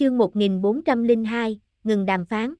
Chương 1402, ngừng đàm phán.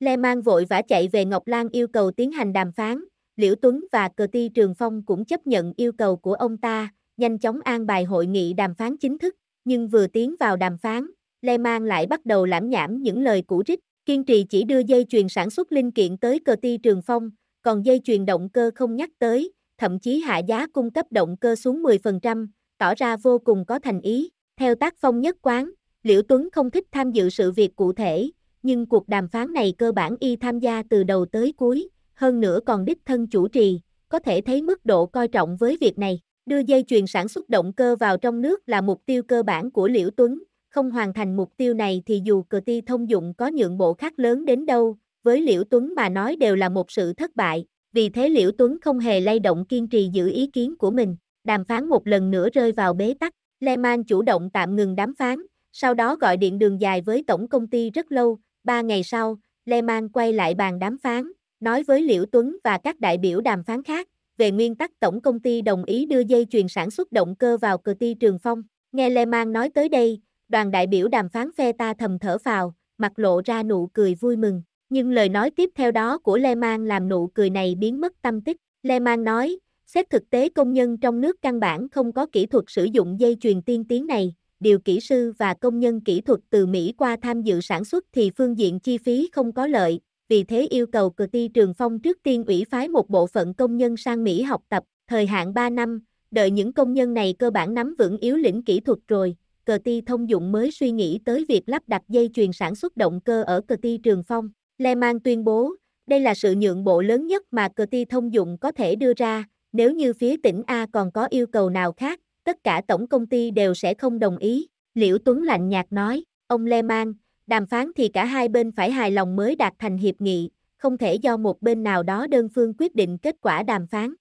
Le Mang vội vã chạy về Ngọc Lan yêu cầu tiến hành đàm phán, Liễu Tuấn và Cờ Ti Trường Phong cũng chấp nhận yêu cầu của ông ta, nhanh chóng an bài hội nghị đàm phán chính thức, nhưng vừa tiến vào đàm phán, Le Mang lại bắt đầu lãm nhảm những lời cũ rích, kiên trì chỉ đưa dây chuyền sản xuất linh kiện tới Cờ Ti Trường Phong, còn dây chuyền động cơ không nhắc tới, thậm chí hạ giá cung cấp động cơ xuống 10%, tỏ ra vô cùng có thành ý. Theo tác phong nhất quán, Liễu Tuấn không thích tham dự sự việc cụ thể, nhưng cuộc đàm phán này cơ bản y tham gia từ đầu tới cuối, hơn nữa còn đích thân chủ trì, có thể thấy mức độ coi trọng với việc này. Đưa dây chuyền sản xuất động cơ vào trong nước là mục tiêu cơ bản của Liễu Tuấn, không hoàn thành mục tiêu này thì dù cờ ti thông dụng có nhượng bộ khác lớn đến đâu, với Liễu Tuấn mà nói đều là một sự thất bại, vì thế Liễu Tuấn không hề lay động kiên trì giữ ý kiến của mình, đàm phán một lần nữa rơi vào bế tắc, Lehman chủ động tạm ngừng đàm phán, sau đó gọi điện đường dài với tổng công ty rất lâu, ba ngày sau, Lê Mang quay lại bàn đàm phán, nói với Liễu Tuấn và các đại biểu đàm phán khác, về nguyên tắc tổng công ty đồng ý đưa dây chuyền sản xuất động cơ vào cờ ty Trường Phong. Nghe Lê Mang nói tới đây, đoàn đại biểu đàm phán phe ta thầm thở phào, mặt lộ ra nụ cười vui mừng. Nhưng lời nói tiếp theo đó của Lê Mang làm nụ cười này biến mất tâm tích. Lê Mang nói, xét thực tế công nhân trong nước căn bản không có kỹ thuật sử dụng dây chuyền tiên tiến này, điều kỹ sư và công nhân kỹ thuật từ Mỹ qua tham dự sản xuất thì phương diện chi phí không có lợi, vì thế yêu cầu cờ ti trường phong trước tiên ủy phái một bộ phận công nhân sang Mỹ học tập, thời hạn 3 năm, đợi những công nhân này cơ bản nắm vững yếu lĩnh kỹ thuật rồi, cờ ti thông dụng mới suy nghĩ tới việc lắp đặt dây chuyền sản xuất động cơ ở cờ ti trường phong. Le Mans tuyên bố, đây là sự nhượng bộ lớn nhất mà cờ ti thông dụng có thể đưa ra, nếu như phía tỉnh A còn có yêu cầu nào khác, tất cả tổng công ty đều sẽ không đồng ý, Liễu Tuấn lạnh nhạt nói, ông Le Mang, đàm phán thì cả hai bên phải hài lòng mới đạt thành hiệp nghị, không thể do một bên nào đó đơn phương quyết định kết quả đàm phán.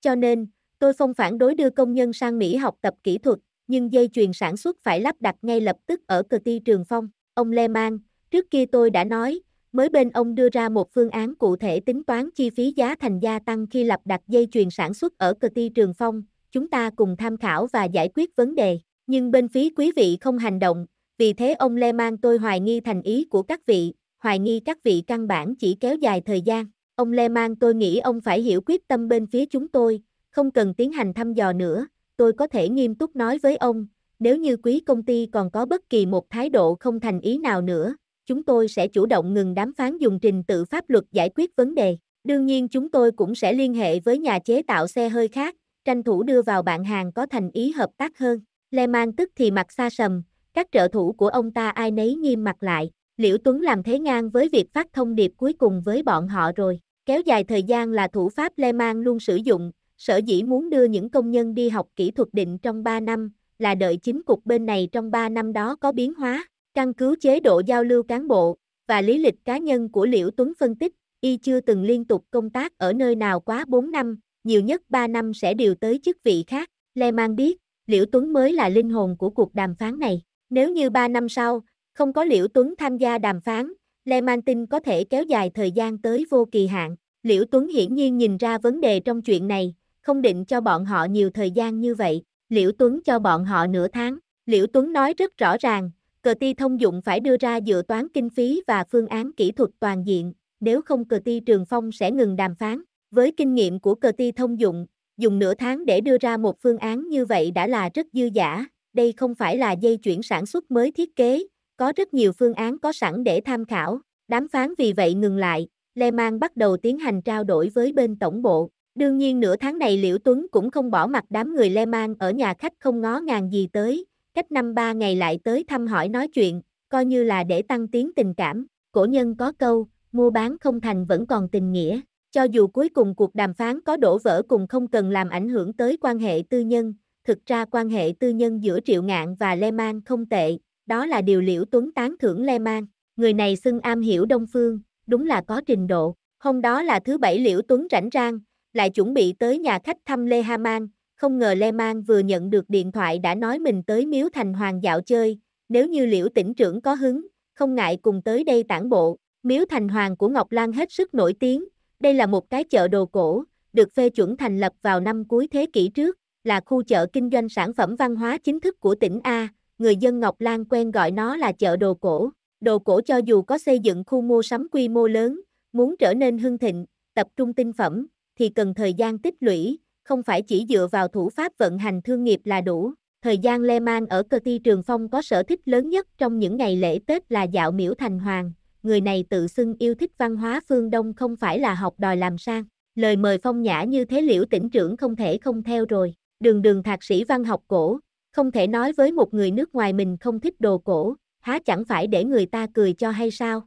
Cho nên, tôi không phản đối đưa công nhân sang Mỹ học tập kỹ thuật, nhưng dây chuyền sản xuất phải lắp đặt ngay lập tức ở cơ ty Trường Phong. Ông Le Mang, trước kia tôi đã nói, mới bên ông đưa ra một phương án cụ thể tính toán chi phí giá thành gia tăng khi lắp đặt dây chuyền sản xuất ở cơ ty Trường Phong, chúng ta cùng tham khảo và giải quyết vấn đề. Nhưng bên phía quý vị không hành động, vì thế ông Le Mang tôi hoài nghi thành ý của các vị, hoài nghi các vị căn bản chỉ kéo dài thời gian. Ông Le Mang tôi nghĩ ông phải hiểu quyết tâm bên phía chúng tôi, không cần tiến hành thăm dò nữa, tôi có thể nghiêm túc nói với ông, nếu như quý công ty còn có bất kỳ một thái độ không thành ý nào nữa, chúng tôi sẽ chủ động ngừng đàm phán dùng trình tự pháp luật giải quyết vấn đề. Đương nhiên chúng tôi cũng sẽ liên hệ với nhà chế tạo xe hơi khác, tranh thủ đưa vào bạn hàng có thành ý hợp tác hơn. Le Mang tức thì mặt xa sầm, các trợ thủ của ông ta ai nấy nghiêm mặt lại. Liễu Tuấn làm thế ngang với việc phát thông điệp cuối cùng với bọn họ rồi. Kéo dài thời gian là thủ pháp Le Mang luôn sử dụng, sở dĩ muốn đưa những công nhân đi học kỹ thuật định trong 3 năm, là đợi chính cục bên này trong 3 năm đó có biến hóa, căn cứ chế độ giao lưu cán bộ và lý lịch cá nhân của Liễu Tuấn phân tích, y chưa từng liên tục công tác ở nơi nào quá 4 năm, nhiều nhất 3 năm sẽ điều tới chức vị khác. Lê Mang biết, Liễu Tuấn mới là linh hồn của cuộc đàm phán này. Nếu như 3 năm sau, không có Liễu Tuấn tham gia đàm phán, Lê Mang tin có thể kéo dài thời gian tới vô kỳ hạn. Liễu Tuấn hiển nhiên nhìn ra vấn đề trong chuyện này, không định cho bọn họ nhiều thời gian như vậy. Liễu Tuấn cho bọn họ nửa tháng. Liễu Tuấn nói rất rõ ràng, cờ ti thông dụng phải đưa ra dự toán kinh phí và phương án kỹ thuật toàn diện, nếu không cờ ti Trường Phong sẽ ngừng đàm phán. Với kinh nghiệm của cờ ti thông dụng, dùng nửa tháng để đưa ra một phương án như vậy đã là rất dư giả, đây không phải là dây chuyển sản xuất mới thiết kế, có rất nhiều phương án có sẵn để tham khảo, đàm phán vì vậy ngừng lại, Le Mang bắt đầu tiến hành trao đổi với bên tổng bộ. Đương nhiên nửa tháng này Liễu Tuấn cũng không bỏ mặt đám người Le Mang ở nhà khách không ngó ngàng gì tới, cách năm ba ngày lại tới thăm hỏi nói chuyện, coi như là để tăng tiến tình cảm. Cổ nhân có câu, mua bán không thành vẫn còn tình nghĩa. Cho dù cuối cùng cuộc đàm phán có đổ vỡ cùng không cần làm ảnh hưởng tới quan hệ tư nhân, thực ra quan hệ tư nhân giữa Triệu Ngạn và Le Mans không tệ, đó là điều Liễu Tuấn tán thưởng Le Mans. Người này xưng am hiểu Đông Phương, đúng là có trình độ. Hôm đó là thứ bảy Liễu Tuấn rảnh rang, lại chuẩn bị tới nhà khách thăm Lê Haman, không ngờ Lê Man vừa nhận được điện thoại đã nói mình tới Miếu Thành Hoàng dạo chơi, nếu như Liễu tỉnh trưởng có hứng, không ngại cùng tới đây tản bộ. Miếu Thành Hoàng của Ngọc Lan hết sức nổi tiếng, đây là một cái chợ đồ cổ, được phê chuẩn thành lập vào năm cuối thế kỷ trước, là khu chợ kinh doanh sản phẩm văn hóa chính thức của tỉnh A, người dân Ngọc Lan quen gọi nó là chợ đồ cổ. Đồ cổ cho dù có xây dựng khu mua sắm quy mô lớn, muốn trở nên hưng thịnh, tập trung tinh phẩm, thì cần thời gian tích lũy, không phải chỉ dựa vào thủ pháp vận hành thương nghiệp là đủ. Thời gian Lehman ở cơ ty Trường Phong có sở thích lớn nhất trong những ngày lễ Tết là dạo miễu thành hoàng, người này tự xưng yêu thích văn hóa phương Đông không phải là học đòi làm sang. Lời mời phong nhã như thế liễu tỉnh trưởng không thể không theo rồi. Đường đường thạc sĩ văn học cổ, không thể nói với một người nước ngoài mình không thích đồ cổ, há chẳng phải để người ta cười cho hay sao?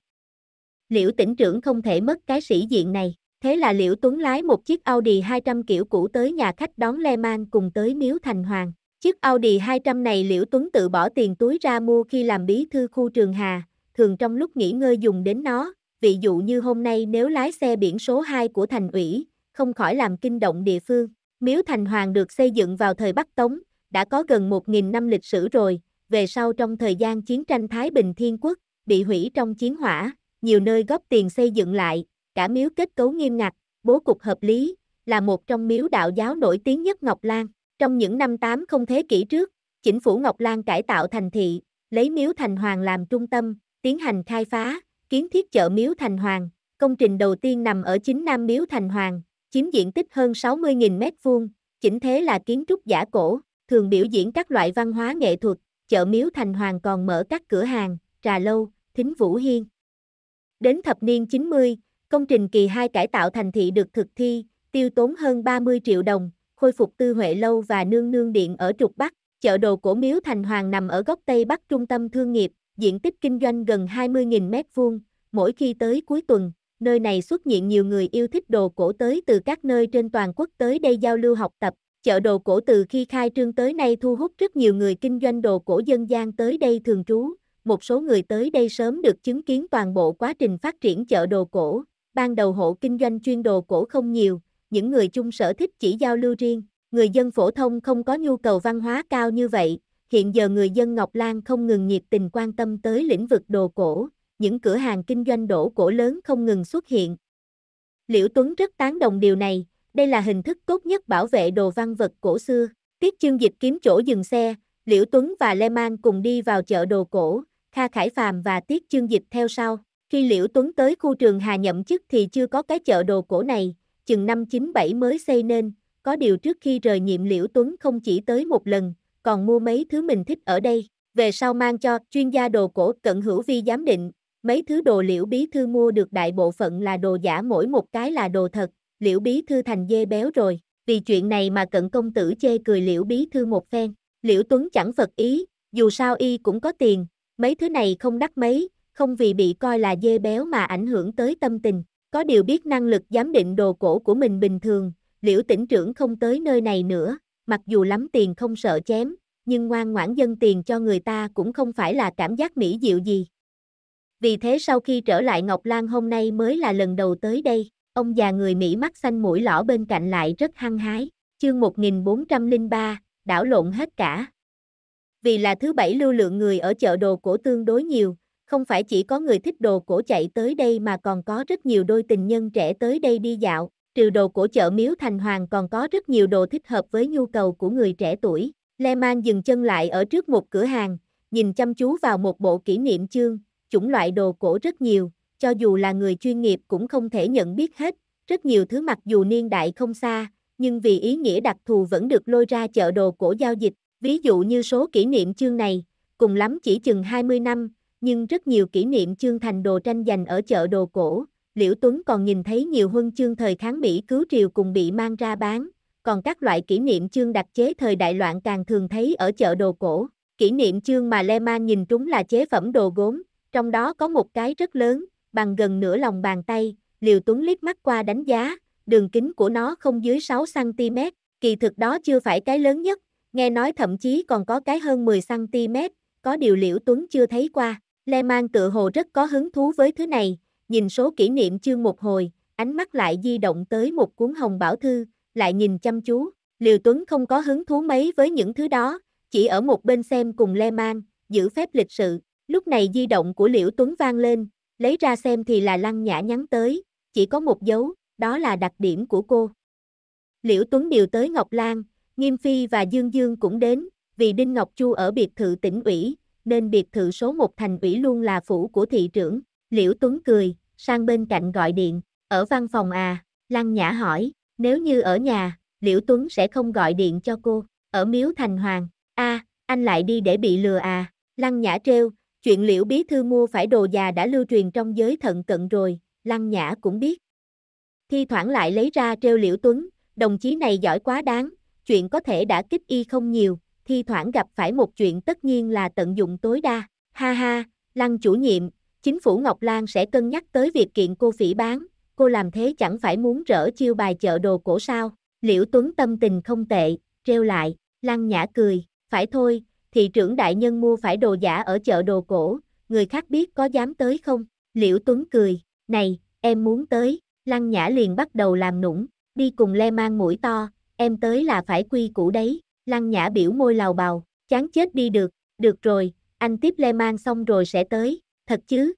Liễu tỉnh trưởng không thể mất cái sĩ diện này, thế là Liễu Tuấn lái một chiếc Audi 200 kiểu cũ tới nhà khách đón Le Mang cùng tới Miếu Thành Hoàng. Chiếc Audi 200 này Liễu Tuấn tự bỏ tiền túi ra mua khi làm bí thư khu Trường Hà, thường trong lúc nghỉ ngơi dùng đến nó, ví dụ như hôm nay nếu lái xe biển số 2 của thành ủy, không khỏi làm kinh động địa phương. Miếu Thành Hoàng được xây dựng vào thời Bắc Tống, đã có gần 1.000 năm lịch sử rồi, về sau trong thời gian chiến tranh Thái Bình Thiên Quốc, bị hủy trong chiến hỏa, nhiều nơi góp tiền xây dựng lại, cả miếu kết cấu nghiêm ngặt, bố cục hợp lý, là một trong miếu đạo giáo nổi tiếng nhất Ngọc Lan. Trong những năm 80 thế kỷ trước, chính phủ Ngọc Lan cải tạo thành thị, lấy miếu Thành Hoàng làm trung tâm, tiến hành khai phá, kiến thiết chợ Miếu Thành Hoàng. Công trình đầu tiên nằm ở chính Nam Miếu Thành Hoàng, chiếm diện tích hơn 60.000 m2, chỉnh thế là kiến trúc giả cổ, thường biểu diễn các loại văn hóa nghệ thuật, chợ Miếu Thành Hoàng còn mở các cửa hàng, trà lâu, thính vũ hiên. Đến thập niên 90, công trình kỳ 2 cải tạo thành thị được thực thi, tiêu tốn hơn 30 triệu đồng, khôi phục tư huệ lâu và nương nương điện ở trục Bắc, chợ đồ cổ Miếu Thành Hoàng nằm ở góc Tây Bắc trung tâm thương nghiệp, diện tích kinh doanh gần 20.000 m2, mỗi khi tới cuối tuần, nơi này xuất hiện nhiều người yêu thích đồ cổ tới từ các nơi trên toàn quốc tới đây giao lưu học tập. Chợ đồ cổ từ khi khai trương tới nay thu hút rất nhiều người kinh doanh đồ cổ dân gian tới đây thường trú. Một số người tới đây sớm được chứng kiến toàn bộ quá trình phát triển chợ đồ cổ. Ban đầu hộ kinh doanh chuyên đồ cổ không nhiều, những người chung sở thích chỉ giao lưu riêng. Người dân phổ thông không có nhu cầu văn hóa cao như vậy, hiện giờ người dân Ngọc Lan không ngừng nhiệt tình quan tâm tới lĩnh vực đồ cổ, những cửa hàng kinh doanh đồ cổ lớn không ngừng xuất hiện. Liễu Tuấn rất tán đồng điều này, đây là hình thức tốt nhất bảo vệ đồ văn vật cổ xưa. Tiết chương dịch kiếm chỗ dừng xe, Liễu Tuấn và Lê Mang cùng đi vào chợ đồ cổ, Kha Khải Phàm và Tiết chương dịch theo sau. Khi Liễu Tuấn tới khu trường Hà nhậm chức thì chưa có cái chợ đồ cổ này, chừng năm 97 mới xây nên, có điều trước khi rời nhiệm Liễu Tuấn không chỉ tới một lần, còn mua mấy thứ mình thích ở đây, về sau mang cho chuyên gia đồ cổ cận hữu vi giám định, mấy thứ đồ liễu bí thư mua được đại bộ phận là đồ giả mỗi một cái là đồ thật, liễu bí thư thành dê béo rồi, vì chuyện này mà cận công tử chê cười liễu bí thư một phen, liễu tuấn chẳng phật ý, dù sao y cũng có tiền, mấy thứ này không đắt mấy, không vì bị coi là dê béo mà ảnh hưởng tới tâm tình, có điều biết năng lực giám định đồ cổ của mình bình thường, liễu tỉnh trưởng không tới nơi này nữa, mặc dù lắm tiền không sợ chém, nhưng ngoan ngoãn dân tiền cho người ta cũng không phải là cảm giác mỹ diệu gì. Vì thế sau khi trở lại Ngọc Lan hôm nay mới là lần đầu tới đây, ông già người Mỹ mắt xanh mũi lỏ bên cạnh lại rất hăng hái, chương 1403, đảo lộn hết cả. Vì là thứ bảy lưu lượng người ở chợ đồ cổ tương đối nhiều, không phải chỉ có người thích đồ cổ chạy tới đây mà còn có rất nhiều đôi tình nhân trẻ tới đây đi dạo, trừ đồ cổ chợ Miếu Thành Hoàng còn có rất nhiều đồ thích hợp với nhu cầu của người trẻ tuổi. Le Mang dừng chân lại ở trước một cửa hàng, nhìn chăm chú vào một bộ kỷ niệm chương, chủng loại đồ cổ rất nhiều, cho dù là người chuyên nghiệp cũng không thể nhận biết hết, rất nhiều thứ mặc dù niên đại không xa, nhưng vì ý nghĩa đặc thù vẫn được lôi ra chợ đồ cổ giao dịch, ví dụ như số kỷ niệm chương này, cùng lắm chỉ chừng 20 năm, nhưng rất nhiều kỷ niệm chương thành đồ tranh giành ở chợ đồ cổ, Liễu Tuấn còn nhìn thấy nhiều huân chương thời kháng Mỹ cứu triều cùng bị mang ra bán, còn các loại kỷ niệm chương đặc chế thời đại loạn càng thường thấy ở chợ đồ cổ. Kỷ niệm chương mà Le Mans nhìn trúng là chế phẩm đồ gốm, trong đó có một cái rất lớn, bằng gần nửa lòng bàn tay, Liều Tuấn liếc mắt qua đánh giá, đường kính của nó không dưới 6cm, kỳ thực đó chưa phải cái lớn nhất, nghe nói thậm chí còn có cái hơn 10cm, có điều Liễu Tuấn chưa thấy qua. Le Mang tự hồ rất có hứng thú với thứ này, nhìn số kỷ niệm chương một hồi, ánh mắt lại di động tới một cuốn hồng bảo thư, lại nhìn chăm chú, Liều Tuấn không có hứng thú mấy với những thứ đó, chỉ ở một bên xem cùng Le Man, giữ phép lịch sự, lúc này di động của Liễu Tuấn vang lên, lấy ra xem thì là lăng nhã nhắn tới, chỉ có một dấu, đó là đặc điểm của cô. Liễu Tuấn điều tới Ngọc Lan, Nghiêm Phi và Dương Dương cũng đến, vì Đinh Ngọc Chu ở biệt thự tỉnh ủy, nên biệt thự số 1 thành ủy luôn là phủ của thị trưởng. Liễu Tuấn cười, sang bên cạnh gọi điện, ở văn phòng à, Lăng Nhã hỏi, nếu như ở nhà, Liễu Tuấn sẽ không gọi điện cho cô, ở Miếu Thành Hoàng, a à, anh lại đi để bị lừa à, Lăng Nhã trêu, chuyện Liễu Bí Thư mua phải đồ già đã lưu truyền trong giới thận cận rồi, Lăng Nhã cũng biết. Thi thoảng lại lấy ra trêu Liễu Tuấn, đồng chí này giỏi quá đáng, chuyện có thể đã kích y không nhiều, thi thoảng gặp phải một chuyện tất nhiên là tận dụng tối đa, ha ha, Lăng chủ nhiệm, chính phủ Ngọc Lan sẽ cân nhắc tới việc kiện cô phỉ bán, cô làm thế chẳng phải muốn rỡ chiêu bài chợ đồ cổ sao, liễu tuấn tâm tình không tệ, treo lại, Lan Nhã cười, phải thôi, thị trưởng đại nhân mua phải đồ giả ở chợ đồ cổ, người khác biết có dám tới không, liễu tuấn cười, này, em muốn tới, Lan Nhã liền bắt đầu làm nũng, đi cùng le mang mũi to, em tới là phải quy củ đấy, Lan Nhã biểu môi lào bào, chán chết đi được, được rồi, anh tiếp le mang xong rồi sẽ tới, thật chứ?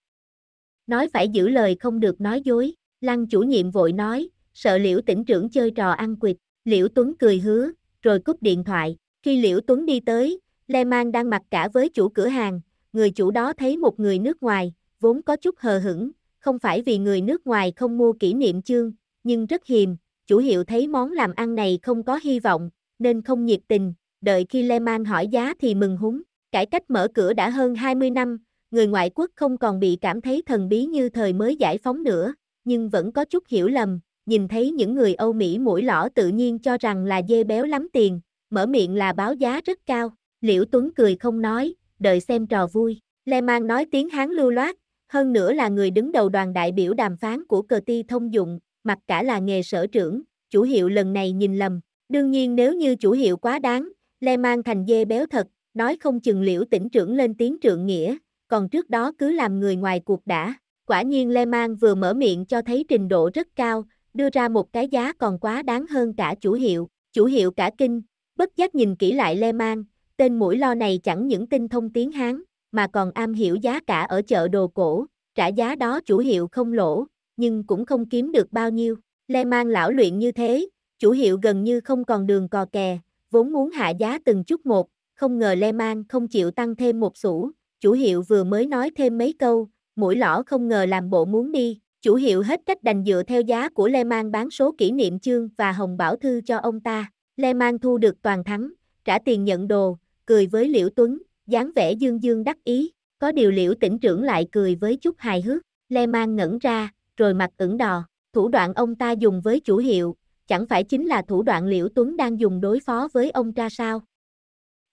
Nói phải giữ lời không được nói dối, lăng chủ nhiệm vội nói, sợ liễu tỉnh trưởng chơi trò ăn quỵt, liễu Tuấn cười hứa, rồi cúp điện thoại, khi liễu Tuấn đi tới, Lê Mang đang mặc cả với chủ cửa hàng, người chủ đó thấy một người nước ngoài, vốn có chút hờ hững, không phải vì người nước ngoài không mua kỷ niệm chương, nhưng rất hiềm, chủ hiệu thấy món làm ăn này không có hy vọng, nên không nhiệt tình, đợi khi Lê Mang hỏi giá thì mừng húng, cải cách mở cửa đã hơn 20 năm, người ngoại quốc không còn bị cảm thấy thần bí như thời mới giải phóng nữa, nhưng vẫn có chút hiểu lầm, nhìn thấy những người Âu Mỹ mũi lõ tự nhiên cho rằng là dê béo lắm tiền, mở miệng là báo giá rất cao, Liễu Tuấn cười không nói, đợi xem trò vui, Le Mang nói tiếng Hán lưu loát, hơn nữa là người đứng đầu đoàn đại biểu đàm phán của cờ ti thông dụng, mặc cả là nghề sở trưởng, chủ hiệu lần này nhìn lầm, đương nhiên nếu như chủ hiệu quá đáng, Le Mang thành dê béo thật, nói không chừng Liễu tỉnh trưởng lên tiếng trượng nghĩa, còn trước đó cứ làm người ngoài cuộc đã. Quả nhiên Le Mang vừa mở miệng cho thấy trình độ rất cao, đưa ra một cái giá còn quá đáng hơn cả chủ hiệu, chủ hiệu cả kinh, bất giác nhìn kỹ lại Le Mang, tên mũi lo này chẳng những tinh thông tiếng Hán, mà còn am hiểu giá cả ở chợ đồ cổ, trả giá đó chủ hiệu không lỗ, nhưng cũng không kiếm được bao nhiêu. Le Mang lão luyện như thế, chủ hiệu gần như không còn đường cò kè, vốn muốn hạ giá từng chút một, không ngờ Le Mang không chịu tăng thêm một xu, chủ hiệu vừa mới nói thêm mấy câu, mũi lõ không ngờ làm bộ muốn đi, chủ hiệu hết cách đành dựa theo giá của Lê Mang bán số kỷ niệm chương và hồng bảo thư cho ông ta. Lê Mang thu được toàn thắng, trả tiền nhận đồ, cười với Liễu Tuấn, dáng vẻ dương dương đắc ý, có điều Liễu tỉnh trưởng lại cười với chút hài hước, Lê Mang ngẩn ra, rồi mặt ửng đò, thủ đoạn ông ta dùng với chủ hiệu, chẳng phải chính là thủ đoạn Liễu Tuấn đang dùng đối phó với ông ta sao.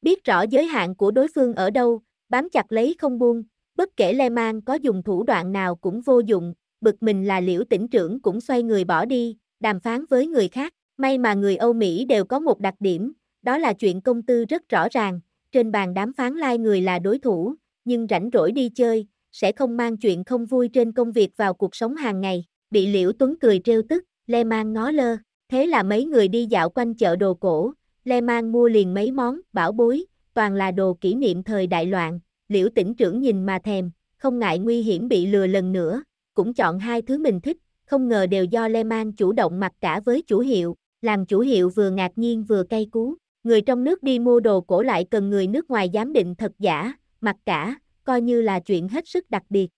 Biết rõ giới hạn của đối phương ở đâu, bám chặt lấy không buông, bất kể Le Mang có dùng thủ đoạn nào cũng vô dụng, bực mình là liễu tỉnh trưởng cũng xoay người bỏ đi, đàm phán với người khác. May mà người Âu Mỹ đều có một đặc điểm, đó là chuyện công tư rất rõ ràng, trên bàn đàm phán lai người là đối thủ, nhưng rảnh rỗi đi chơi, sẽ không mang chuyện không vui trên công việc vào cuộc sống hàng ngày. Bị Liễu Tuấn cười trêu tức, Le Mang ngó lơ, thế là mấy người đi dạo quanh chợ đồ cổ, Le Mang mua liền mấy món, bảo bối, toàn là đồ kỷ niệm thời đại loạn, liễu tỉnh trưởng nhìn mà thèm, không ngại nguy hiểm bị lừa lần nữa, cũng chọn hai thứ mình thích, không ngờ đều do Le Mans chủ động mặc cả với chủ hiệu, làm chủ hiệu vừa ngạc nhiên vừa cay cú. Người trong nước đi mua đồ cổ lại cần người nước ngoài giám định thật giả, mặc cả, coi như là chuyện hết sức đặc biệt.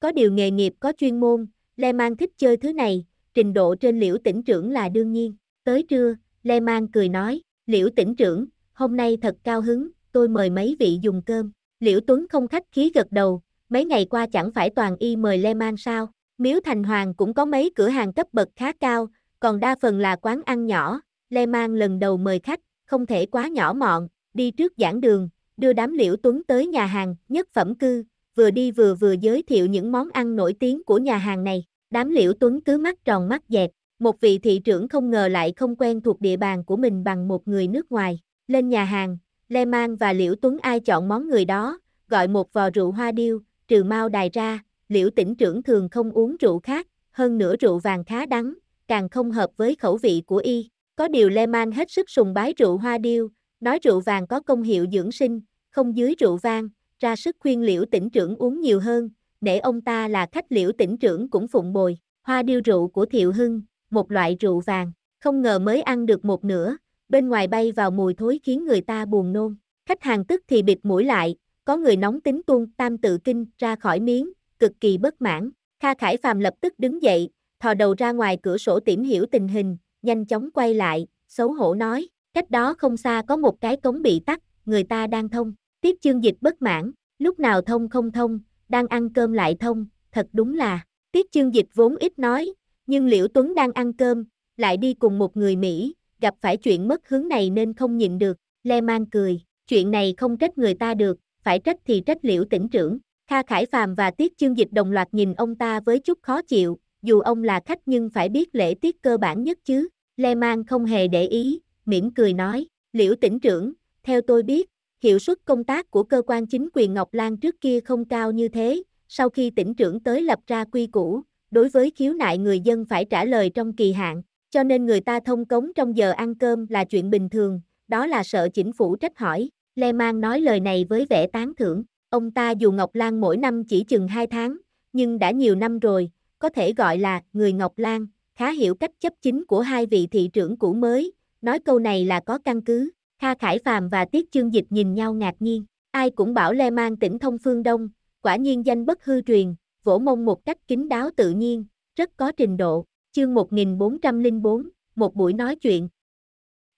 Có điều nghề nghiệp có chuyên môn, Le Mang thích chơi thứ này, trình độ trên liễu tỉnh trưởng là đương nhiên. Tới trưa, Le Mang cười nói, liễu tỉnh trưởng, hôm nay thật cao hứng, tôi mời mấy vị dùng cơm. Liễu Tuấn không khách khí gật đầu, mấy ngày qua chẳng phải toàn y mời Le Man sao. Miếu Thành Hoàng cũng có mấy cửa hàng cấp bậc khá cao, còn đa phần là quán ăn nhỏ. Le Man lần đầu mời khách, không thể quá nhỏ mọn, đi trước giảng đường, đưa đám Liễu Tuấn tới nhà hàng nhất phẩm cư, vừa đi vừa vừa giới thiệu những món ăn nổi tiếng của nhà hàng này. Đám Liễu Tuấn cứ mắt tròn mắt dẹt, một vị thị trưởng không ngờ lại không quen thuộc địa bàn của mình bằng một người nước ngoài lên nhà hàng, Lê Mang và Liễu Tuấn ai chọn món người đó, gọi một vò rượu hoa điêu, trừ mau đài ra, Liễu tỉnh trưởng thường không uống rượu khác, hơn nữa rượu vàng khá đắng, càng không hợp với khẩu vị của y. Có điều Lê Mang hết sức sùng bái rượu hoa điêu, nói rượu vàng có công hiệu dưỡng sinh, không dưới rượu vang, ra sức khuyên Liễu tỉnh trưởng uống nhiều hơn, để ông ta là khách Liễu tỉnh trưởng cũng phụng bồi. Hoa điêu rượu của Thiệu Hưng, một loại rượu vàng, không ngờ mới ăn được một nửa, bên ngoài bay vào mùi thối khiến người ta buồn nôn. Khách hàng tức thì bịt mũi lại, có người nóng tính tuôn tam tự kinh ra khỏi miếng, cực kỳ bất mãn. Kha Khải Phàm lập tức đứng dậy, thò đầu ra ngoài cửa sổ tìm hiểu tình hình, nhanh chóng quay lại, xấu hổ nói, cách đó không xa có một cái cống bị tắt, người ta đang thông. Tiếp chương dịch bất mãn, lúc nào thông không thông, đang ăn cơm lại thông, thật đúng là. Tiết chương dịch vốn ít nói, nhưng Liễu Tuấn đang ăn cơm, lại đi cùng một người Mỹ, gặp phải chuyện mất hướng này nên không nhịn được, Le Mang cười, chuyện này không trách người ta được, phải trách thì trách liễu tỉnh trưởng. Kha Khải Phàm và Tiết Chương Dịch đồng loạt nhìn ông ta với chút khó chịu, dù ông là khách nhưng phải biết lễ tiết cơ bản nhất chứ. Le Mang không hề để ý, mỉm cười nói, liễu tỉnh trưởng, theo tôi biết, hiệu suất công tác của cơ quan chính quyền Ngọc Lan trước kia không cao như thế, sau khi tỉnh trưởng tới lập ra quy củ, đối với khiếu nại người dân phải trả lời trong kỳ hạn, cho nên người ta thông cống trong giờ ăn cơm là chuyện bình thường, đó là sợ chính phủ trách hỏi. Le Mang nói lời này với vẻ tán thưởng. Ông ta dù Ngọc Lan mỗi năm chỉ chừng 2 tháng, nhưng đã nhiều năm rồi, có thể gọi là người Ngọc Lan, khá hiểu cách chấp chính của hai vị thị trưởng cũ mới, nói câu này là có căn cứ. Kha Khải Phàm và Tiết Chương Dịch nhìn nhau ngạc nhiên, ai cũng bảo Le Mang tỉnh thông phương Đông, quả nhiên danh bất hư truyền, vỗ mông một cách kín đáo tự nhiên, rất có trình độ, Chương 1404, một buổi nói chuyện.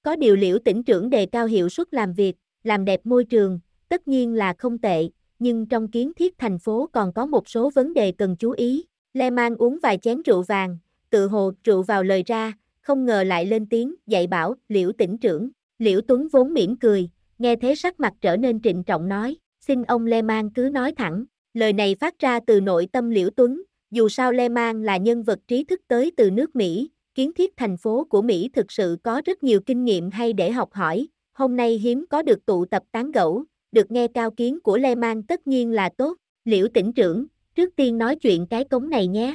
Có điều liễu tỉnh trưởng đề cao hiệu suất làm việc, làm đẹp môi trường, tất nhiên là không tệ, nhưng trong kiến thiết thành phố còn có một số vấn đề cần chú ý. Le Mang uống vài chén rượu vàng, tự hồ rượu vào lời ra, không ngờ lại lên tiếng dạy bảo liễu tỉnh trưởng. Liễu Tuấn vốn mỉm cười, nghe thế sắc mặt trở nên trịnh trọng nói, xin ông Le Mang cứ nói thẳng. Lời này phát ra từ nội tâm Liễu Tuấn, dù sao Lehman là nhân vật trí thức tới từ nước Mỹ, kiến thiết thành phố của Mỹ thực sự có rất nhiều kinh nghiệm hay để học hỏi, hôm nay hiếm có được tụ tập tán gẫu, được nghe cao kiến của Lehman tất nhiên là tốt, liễu tỉnh trưởng, trước tiên nói chuyện cái cống này nhé.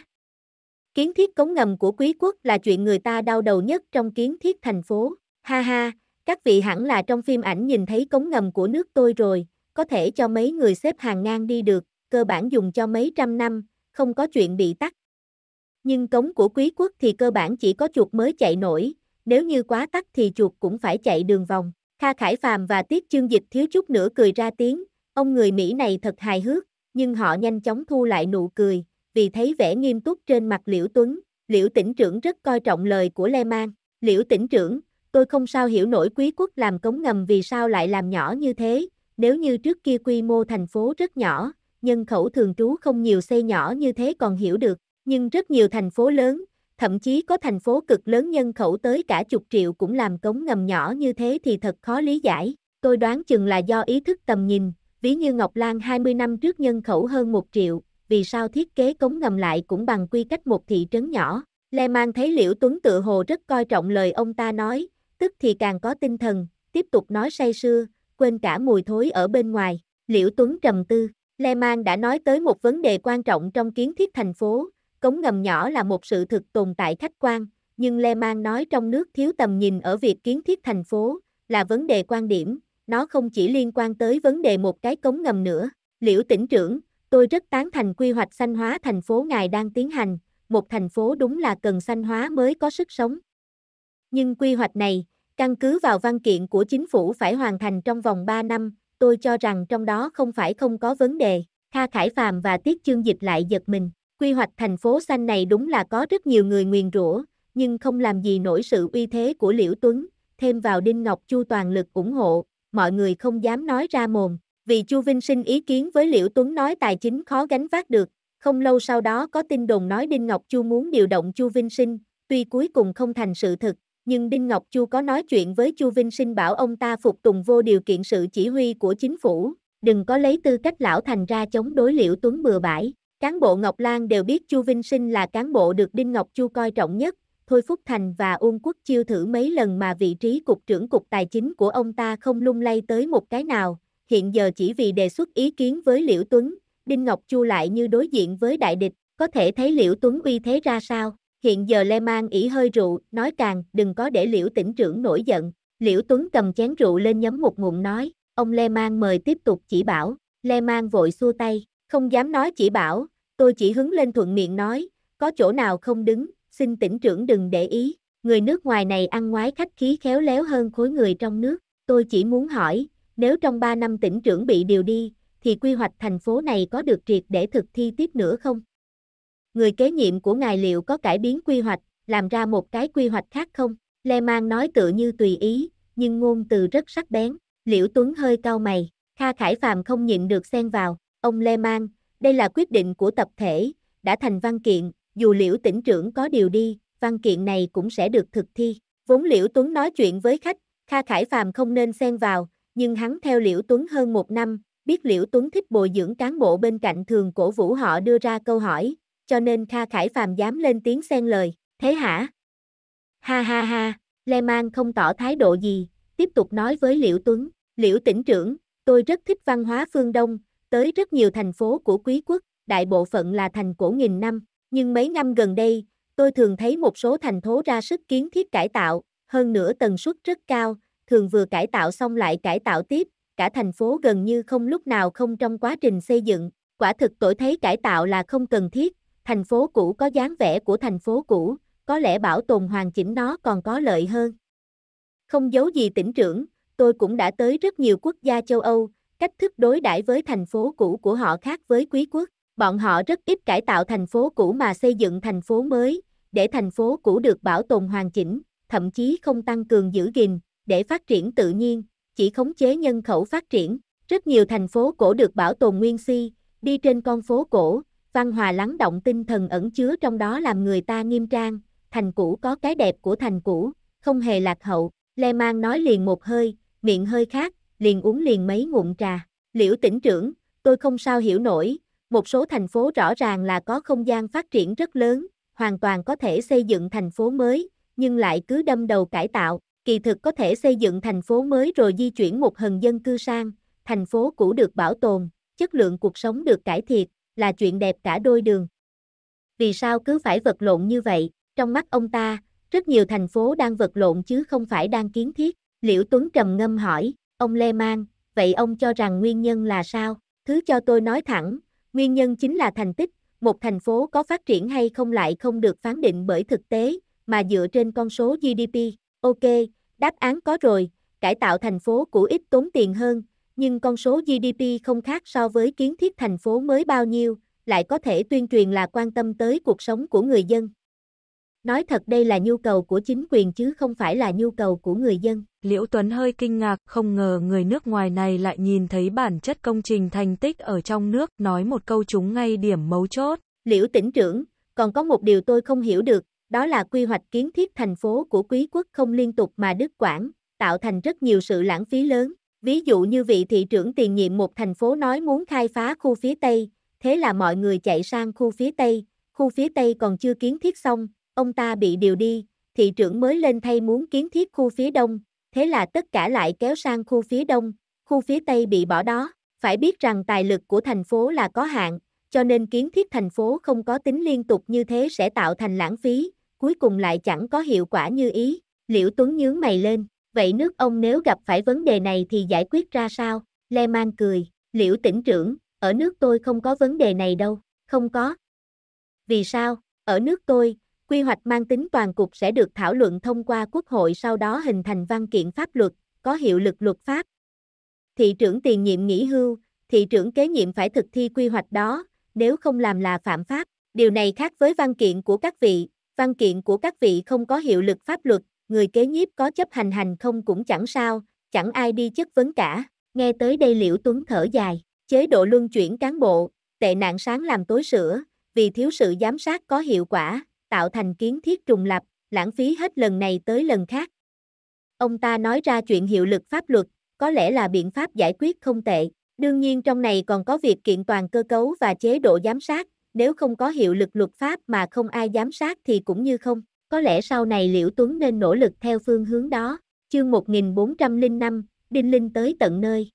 Kiến thiết cống ngầm của quý quốc là chuyện người ta đau đầu nhất trong kiến thiết thành phố, ha ha, các vị hẳn là trong phim ảnh nhìn thấy cống ngầm của nước tôi rồi, có thể cho mấy người xếp hàng ngang đi được, cơ bản dùng cho mấy trăm năm, không có chuyện bị tắt. Nhưng cống của quý quốc thì cơ bản chỉ có chuột mới chạy nổi, nếu như quá tắt thì chuột cũng phải chạy đường vòng. Kha Khải Phàm và Tiết Chương Dịch thiếu chút nữa cười ra tiếng, ông người Mỹ này thật hài hước, nhưng họ nhanh chóng thu lại nụ cười, vì thấy vẻ nghiêm túc trên mặt Liễu Tuấn, Liễu tỉnh trưởng rất coi trọng lời của Le Mang. Liễu tỉnh trưởng, tôi không sao hiểu nổi quý quốc làm cống ngầm vì sao lại làm nhỏ như thế, nếu như trước kia quy mô thành phố rất nhỏ, nhân khẩu thường trú không nhiều xây nhỏ như thế còn hiểu được, nhưng rất nhiều thành phố lớn, thậm chí có thành phố cực lớn nhân khẩu tới cả chục triệu cũng làm cống ngầm nhỏ như thế thì thật khó lý giải. Tôi đoán chừng là do ý thức tầm nhìn, ví như Ngọc Lan 20 năm trước nhân khẩu hơn 1 triệu, vì sao thiết kế cống ngầm lại cũng bằng quy cách một thị trấn nhỏ. Le Mang thấy Liễu Tuấn tự hồ rất coi trọng lời ông ta nói, tức thì càng có tinh thần, tiếp tục nói say sưa, quên cả mùi thối ở bên ngoài. Liễu Tuấn trầm tư, Le Lehman đã nói tới một vấn đề quan trọng trong kiến thiết thành phố, cống ngầm nhỏ là một sự thực tồn tại khách quan, nhưng Le Lehman nói trong nước thiếu tầm nhìn ở việc kiến thiết thành phố là vấn đề quan điểm, nó không chỉ liên quan tới vấn đề một cái cống ngầm nữa. Liễu tỉnh trưởng, tôi rất tán thành quy hoạch xanh hóa thành phố ngài đang tiến hành, một thành phố đúng là cần xanh hóa mới có sức sống. Nhưng quy hoạch này, căn cứ vào văn kiện của chính phủ phải hoàn thành trong vòng 3 năm, tôi cho rằng trong đó không phải không có vấn đề. Kha Khải Phàm và Tiết Chương Dịch lại giật mình. Quy hoạch thành phố xanh này đúng là có rất nhiều người nguyền rủa, nhưng không làm gì nổi sự uy thế của Liễu Tuấn, thêm vào Đinh Ngọc Chu toàn lực ủng hộ, mọi người không dám nói ra mồm, vì Chu Vinh Sinh ý kiến với Liễu Tuấn nói tài chính khó gánh vác được, không lâu sau đó có tin đồn nói Đinh Ngọc Chu muốn điều động Chu Vinh Sinh, tuy cuối cùng không thành sự thực, nhưng Đinh Ngọc Chu có nói chuyện với Chu Vinh Sinh bảo ông ta phục tùng vô điều kiện sự chỉ huy của chính phủ, đừng có lấy tư cách lão thành ra chống đối Liễu Tuấn bừa bãi. Cán bộ Ngọc Lan đều biết Chu Vinh Sinh là cán bộ được Đinh Ngọc Chu coi trọng nhất, Thôi Phúc Thành và Uông Quốc Chiêu thử mấy lần mà vị trí cục trưởng cục tài chính của ông ta không lung lay tới một cái nào, hiện giờ chỉ vì đề xuất ý kiến với Liễu Tuấn, Đinh Ngọc Chu lại như đối diện với đại địch, có thể thấy Liễu Tuấn uy thế ra sao. Hiện giờ Le Mang ỉ hơi rượu, nói càng, đừng có để Liễu tỉnh trưởng nổi giận. Liễu Tuấn cầm chén rượu lên nhấm một ngụm nói, ông Le Mang mời tiếp tục chỉ bảo. Le Mang vội xua tay, không dám nói chỉ bảo, tôi chỉ hứng lên thuận miệng nói, có chỗ nào không đứng, xin tỉnh trưởng đừng để ý. Người nước ngoài này ăn ngoái khách khí khéo léo hơn khối người trong nước. Tôi chỉ muốn hỏi, nếu trong 3 năm tỉnh trưởng bị điều đi, thì quy hoạch thành phố này có được triệt để thực thi tiếp nữa không? người kế nhiệm của ngài liệu có cải biến quy hoạch, làm ra một cái quy hoạch khác không? Le Mang nói tựa như tùy ý, nhưng ngôn từ rất sắc bén, Liễu Tuấn hơi cau mày, Kha Khải Phàm không nhịn được xen vào, ông Le Mang, đây là quyết định của tập thể, đã thành văn kiện, dù Liễu tỉnh trưởng có điều đi, văn kiện này cũng sẽ được thực thi. Vốn Liễu Tuấn nói chuyện với khách, Kha Khải Phàm không nên xen vào, nhưng hắn theo Liễu Tuấn hơn một năm, biết Liễu Tuấn thích bồi dưỡng cán bộ bên cạnh thường cổ vũ họ đưa ra câu hỏi, cho nên Kha Khải Phàm dám lên tiếng xen lời, thế hả? Ha ha ha, Le Mang không tỏ thái độ gì, tiếp tục nói với Liễu Tuấn, Liễu tỉnh trưởng, tôi rất thích văn hóa phương Đông, tới rất nhiều thành phố của quý quốc, đại bộ phận là thành cổ nghìn năm, nhưng mấy năm gần đây, tôi thường thấy một số thành phố ra sức kiến thiết cải tạo, hơn nữa tần suất rất cao, thường vừa cải tạo xong lại cải tạo tiếp, cả thành phố gần như không lúc nào không trong quá trình xây dựng, quả thực tôi thấy cải tạo là không cần thiết, thành phố cũ có dáng vẻ của thành phố cũ, có lẽ bảo tồn hoàn chỉnh nó còn có lợi hơn. Không giấu gì tỉnh trưởng, tôi cũng đã tới rất nhiều quốc gia châu Âu, cách thức đối đãi với thành phố cũ của họ khác với quý quốc. Bọn họ rất ít cải tạo thành phố cũ mà xây dựng thành phố mới, để thành phố cũ được bảo tồn hoàn chỉnh, thậm chí không tăng cường giữ gìn, để phát triển tự nhiên, chỉ khống chế nhân khẩu phát triển. Rất nhiều thành phố cổ được bảo tồn nguyên si, đi trên con phố cổ, văn hòa lắng động tinh thần ẩn chứa trong đó làm người ta nghiêm trang, thành cũ có cái đẹp của thành cũ, không hề lạc hậu, Le Mang nói liền một hơi, miệng hơi khác, liền uống liền mấy ngụm trà. Liễu tỉnh trưởng, tôi không sao hiểu nổi, một số thành phố rõ ràng là có không gian phát triển rất lớn, hoàn toàn có thể xây dựng thành phố mới, nhưng lại cứ đâm đầu cải tạo, kỳ thực có thể xây dựng thành phố mới rồi di chuyển một hần dân cư sang, thành phố cũ được bảo tồn, chất lượng cuộc sống được cải thiện, là chuyện đẹp cả đôi đường. Vì sao cứ phải vật lộn như vậy, trong mắt ông ta, rất nhiều thành phố đang vật lộn chứ không phải đang kiến thiết. Liễu Tuấn trầm ngâm hỏi, ông Lê Mang, vậy ông cho rằng nguyên nhân là sao? Thứ cho tôi nói thẳng, nguyên nhân chính là thành tích, một thành phố có phát triển hay không lại không được phán định bởi thực tế, mà dựa trên con số GDP. Ok, đáp án có rồi, cải tạo thành phố của ít tốn tiền hơn, nhưng con số GDP không khác so với kiến thiết thành phố mới bao nhiêu, lại có thể tuyên truyền là quan tâm tới cuộc sống của người dân. Nói thật đây là nhu cầu của chính quyền chứ không phải là nhu cầu của người dân. Liễu Tuấn hơi kinh ngạc, không ngờ người nước ngoài này lại nhìn thấy bản chất công trình thành tích ở trong nước, nói một câu chúng ngay điểm mấu chốt. Liễu tỉnh trưởng, còn có một điều tôi không hiểu được, đó là quy hoạch kiến thiết thành phố của quý quốc không liên tục mà đứt quãng, tạo thành rất nhiều sự lãng phí lớn. Ví dụ như vị thị trưởng tiền nhiệm một thành phố nói muốn khai phá khu phía Tây, thế là mọi người chạy sang khu phía Tây, khu phía Tây còn chưa kiến thiết xong, ông ta bị điều đi, thị trưởng mới lên thay muốn kiến thiết khu phía Đông, thế là tất cả lại kéo sang khu phía Đông, khu phía Tây bị bỏ đó. Phải biết rằng tài lực của thành phố là có hạn, cho nên kiến thiết thành phố không có tính liên tục như thế sẽ tạo thành lãng phí, cuối cùng lại chẳng có hiệu quả như ý. Liễu Tuấn nhướng mày lên, Vậy nước ông nếu gặp phải vấn đề này thì giải quyết ra sao? Le Mang cười, liễu tỉnh trưởng, ở nước tôi không có vấn đề này đâu, không có. Vì sao? Ở nước tôi, quy hoạch mang tính toàn cục sẽ được thảo luận thông qua quốc hội sau đó hình thành văn kiện pháp luật, có hiệu lực luật pháp. Thị trưởng tiền nhiệm nghỉ hưu, thị trưởng kế nhiệm phải thực thi quy hoạch đó, nếu không làm là phạm pháp. Điều này khác với văn kiện của các vị, văn kiện của các vị không có hiệu lực pháp luật, người kế nhiếp có chấp hành hành không cũng chẳng sao, chẳng ai đi chất vấn cả. Nghe tới đây Liễu Tuấn thở dài, chế độ luân chuyển cán bộ, tệ nạn sáng làm tối sửa, vì thiếu sự giám sát có hiệu quả, tạo thành kiến thiết trùng lập, lãng phí hết lần này tới lần khác. Ông ta nói ra chuyện hiệu lực pháp luật, có lẽ là biện pháp giải quyết không tệ. Đương nhiên trong này còn có việc kiện toàn cơ cấu và chế độ giám sát, nếu không có hiệu lực luật pháp mà không ai giám sát thì cũng như không. Có lẽ sau này Liễu Tuấn nên nỗ lực theo phương hướng đó. Chương 1405, Đinh Linh tới tận nơi.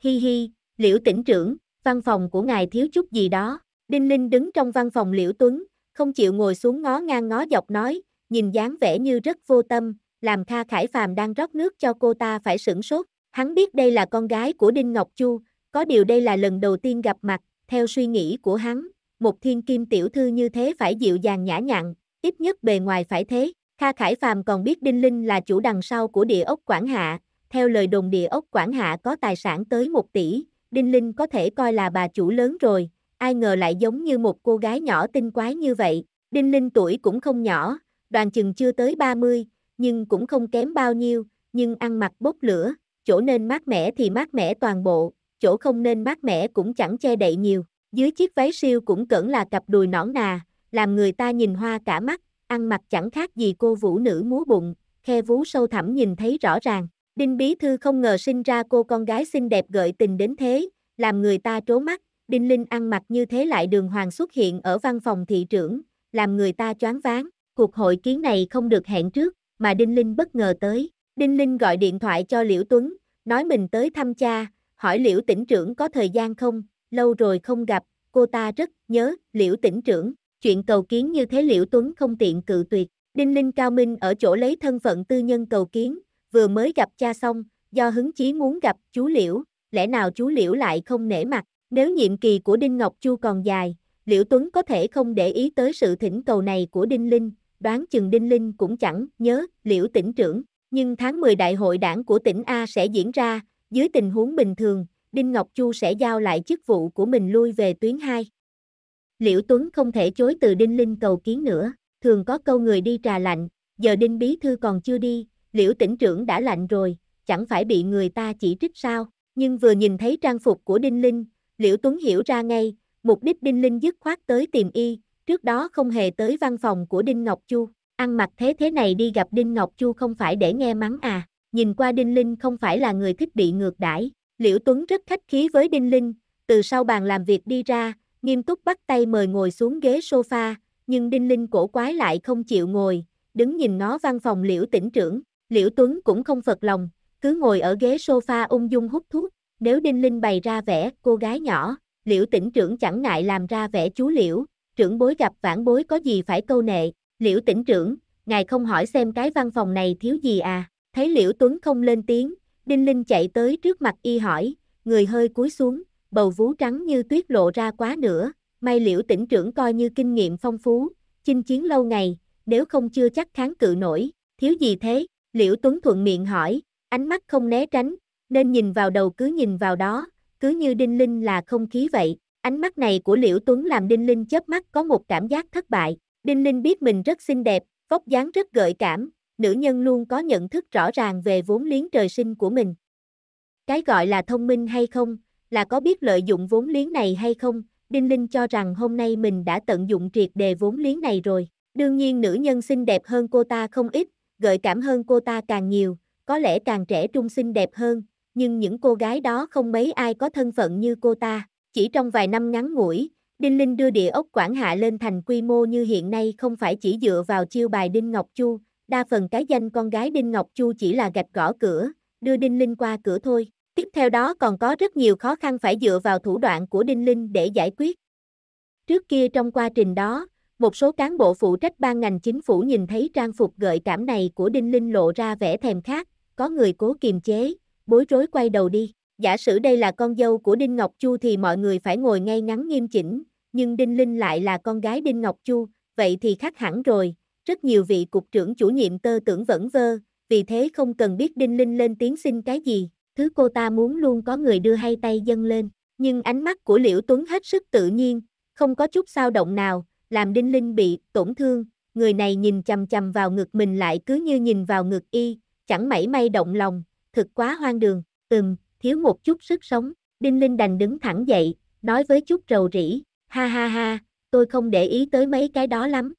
Hi hi, Liễu tỉnh trưởng, văn phòng của ngài thiếu chút gì đó. Đinh Linh đứng trong văn phòng Liễu Tuấn, không chịu ngồi xuống ngó ngang ngó dọc nói, nhìn dáng vẻ như rất vô tâm, làm Kha Khải Phàm đang rót nước cho cô ta phải sửng sốt. Hắn biết đây là con gái của Đinh Ngọc Chu, có điều đây là lần đầu tiên gặp mặt, theo suy nghĩ của hắn, một thiên kim tiểu thư như thế phải dịu dàng nhã nhặn, ít nhất bề ngoài phải thế. Kha Khải Phàm còn biết Đinh Linh là chủ đằng sau của địa ốc Quảng Hạ, theo lời đồn địa ốc Quảng Hạ có tài sản tới 1 tỷ, Đinh Linh có thể coi là bà chủ lớn rồi, ai ngờ lại giống như một cô gái nhỏ tinh quái như vậy, Đinh Linh tuổi cũng không nhỏ, đoàn chừng chưa tới 30, nhưng cũng không kém bao nhiêu, nhưng ăn mặc bốc lửa, chỗ nên mát mẻ thì mát mẻ toàn bộ, chỗ không nên mát mẻ cũng chẳng che đậy nhiều, dưới chiếc váy siêu cũng cẩn là cặp đùi nõn nà, làm người ta nhìn hoa cả mắt, ăn mặc chẳng khác gì cô vũ nữ múa bụng, khe vú sâu thẳm nhìn thấy rõ ràng. Đinh Bí Thư không ngờ sinh ra cô con gái xinh đẹp gợi tình đến thế, làm người ta trố mắt, Đinh Linh ăn mặc như thế lại đường hoàng xuất hiện ở văn phòng thị trưởng, làm người ta choáng váng, cuộc hội kiến này không được hẹn trước, mà Đinh Linh bất ngờ tới. Đinh Linh gọi điện thoại cho Liễu Tuấn, nói mình tới thăm cha, hỏi Liễu tỉnh trưởng có thời gian không, lâu rồi không gặp, cô ta rất nhớ Liễu tỉnh trưởng chuyện cầu kiến như thế Liễu Tuấn không tiện cự tuyệt. Đinh Linh Cao Minh ở chỗ lấy thân phận tư nhân cầu kiến, vừa mới gặp cha xong, do hứng chí muốn gặp chú Liễu, lẽ nào chú Liễu lại không nể mặt, nếu nhiệm kỳ của Đinh Ngọc Chu còn dài, Liễu Tuấn có thể không để ý tới sự thỉnh cầu này của Đinh Linh, đoán chừng Đinh Linh cũng chẳng nhớ Liễu tỉnh trưởng, nhưng tháng 10 đại hội đảng của tỉnh A sẽ diễn ra, dưới tình huống bình thường, Đinh Ngọc Chu sẽ giao lại chức vụ của mình lui về tuyến 2, Liễu Tuấn không thể chối từ Đinh Linh cầu kiến nữa, thường có câu người đi trà lạnh, giờ Đinh Bí Thư còn chưa đi, Liễu tỉnh trưởng đã lạnh rồi, chẳng phải bị người ta chỉ trích sao, nhưng vừa nhìn thấy trang phục của Đinh Linh, Liễu Tuấn hiểu ra ngay, mục đích Đinh Linh dứt khoát tới tìm y, trước đó không hề tới văn phòng của Đinh Ngọc Chu, ăn mặc thế thế này đi gặp Đinh Ngọc Chu không phải để nghe mắng à, nhìn qua Đinh Linh không phải là người thích bị ngược đãi, Liễu Tuấn rất khách khí với Đinh Linh, từ sau bàn làm việc đi ra, nghiêm túc bắt tay mời ngồi xuống ghế sofa, nhưng Đinh Linh cổ quái lại không chịu ngồi, đứng nhìn nó văn phòng liễu tỉnh trưởng, liễu Tuấn cũng không phật lòng, cứ ngồi ở ghế sofa ung dung hút thuốc, nếu Đinh Linh bày ra vẻ cô gái nhỏ, liễu tỉnh trưởng chẳng ngại làm ra vẻ chú liễu, trưởng bối gặp vãn bối có gì phải câu nệ, liễu tỉnh trưởng, ngài không hỏi xem cái văn phòng này thiếu gì à, thấy liễu Tuấn không lên tiếng, Đinh Linh chạy tới trước mặt y hỏi, người hơi cúi xuống, bầu vú trắng như tuyết lộ ra quá nữa, may liễu tỉnh trưởng coi như kinh nghiệm phong phú, chinh chiến lâu ngày, nếu không chưa chắc kháng cự nổi, thiếu gì thế, liễu tuấn thuận miệng hỏi, ánh mắt không né tránh, nên nhìn vào đầu cứ nhìn vào đó, cứ như đinh linh là không khí vậy, ánh mắt này của liễu tuấn làm đinh linh chớp mắt có một cảm giác thất bại, đinh linh biết mình rất xinh đẹp, vóc dáng rất gợi cảm, nữ nhân luôn có nhận thức rõ ràng về vốn liếng trời sinh của mình. Cái gọi là thông minh hay không, là có biết lợi dụng vốn liếng này hay không, Đinh Linh cho rằng hôm nay mình đã tận dụng triệt đề vốn liếng này rồi. Đương nhiên nữ nhân xinh đẹp hơn cô ta không ít, gợi cảm hơn cô ta càng nhiều, có lẽ càng trẻ trung xinh đẹp hơn, nhưng những cô gái đó không mấy ai có thân phận như cô ta. Chỉ trong vài năm ngắn ngủi, Đinh Linh đưa địa ốc Quảng Hạ lên thành quy mô như hiện nay không phải chỉ dựa vào chiêu bài Đinh Ngọc Chu, đa phần cái danh con gái Đinh Ngọc Chu chỉ là gạch gõ cửa, đưa Đinh Linh qua cửa thôi. Tiếp theo đó còn có rất nhiều khó khăn phải dựa vào thủ đoạn của Đinh Linh để giải quyết. Trước kia trong quá trình đó, một số cán bộ phụ trách ban ngành chính phủ nhìn thấy trang phục gợi cảm này của Đinh Linh lộ ra vẻ thèm khát, có người cố kiềm chế, bối rối quay đầu đi. Giả sử đây là con dâu của Đinh Ngọc Chu thì mọi người phải ngồi ngay ngắn nghiêm chỉnh, nhưng Đinh Linh lại là con gái Đinh Ngọc Chu, vậy thì khác hẳn rồi. Rất nhiều vị cục trưởng chủ nhiệm tơ tưởng vẫn vơ, vì thế không cần biết Đinh Linh lên tiếng xin cái gì, thứ cô ta muốn luôn có người đưa hai tay dâng lên, nhưng ánh mắt của Liễu Tuấn hết sức tự nhiên, không có chút sao động nào, làm Đinh Linh bị tổn thương, người này nhìn chầm chầm vào ngực mình lại cứ như nhìn vào ngực y, chẳng mảy may động lòng, thật quá hoang đường, Từng thiếu một chút sức sống, Đinh Linh đành đứng thẳng dậy, nói với chút rầu rĩ, ha ha ha, tôi không để ý tới mấy cái đó lắm.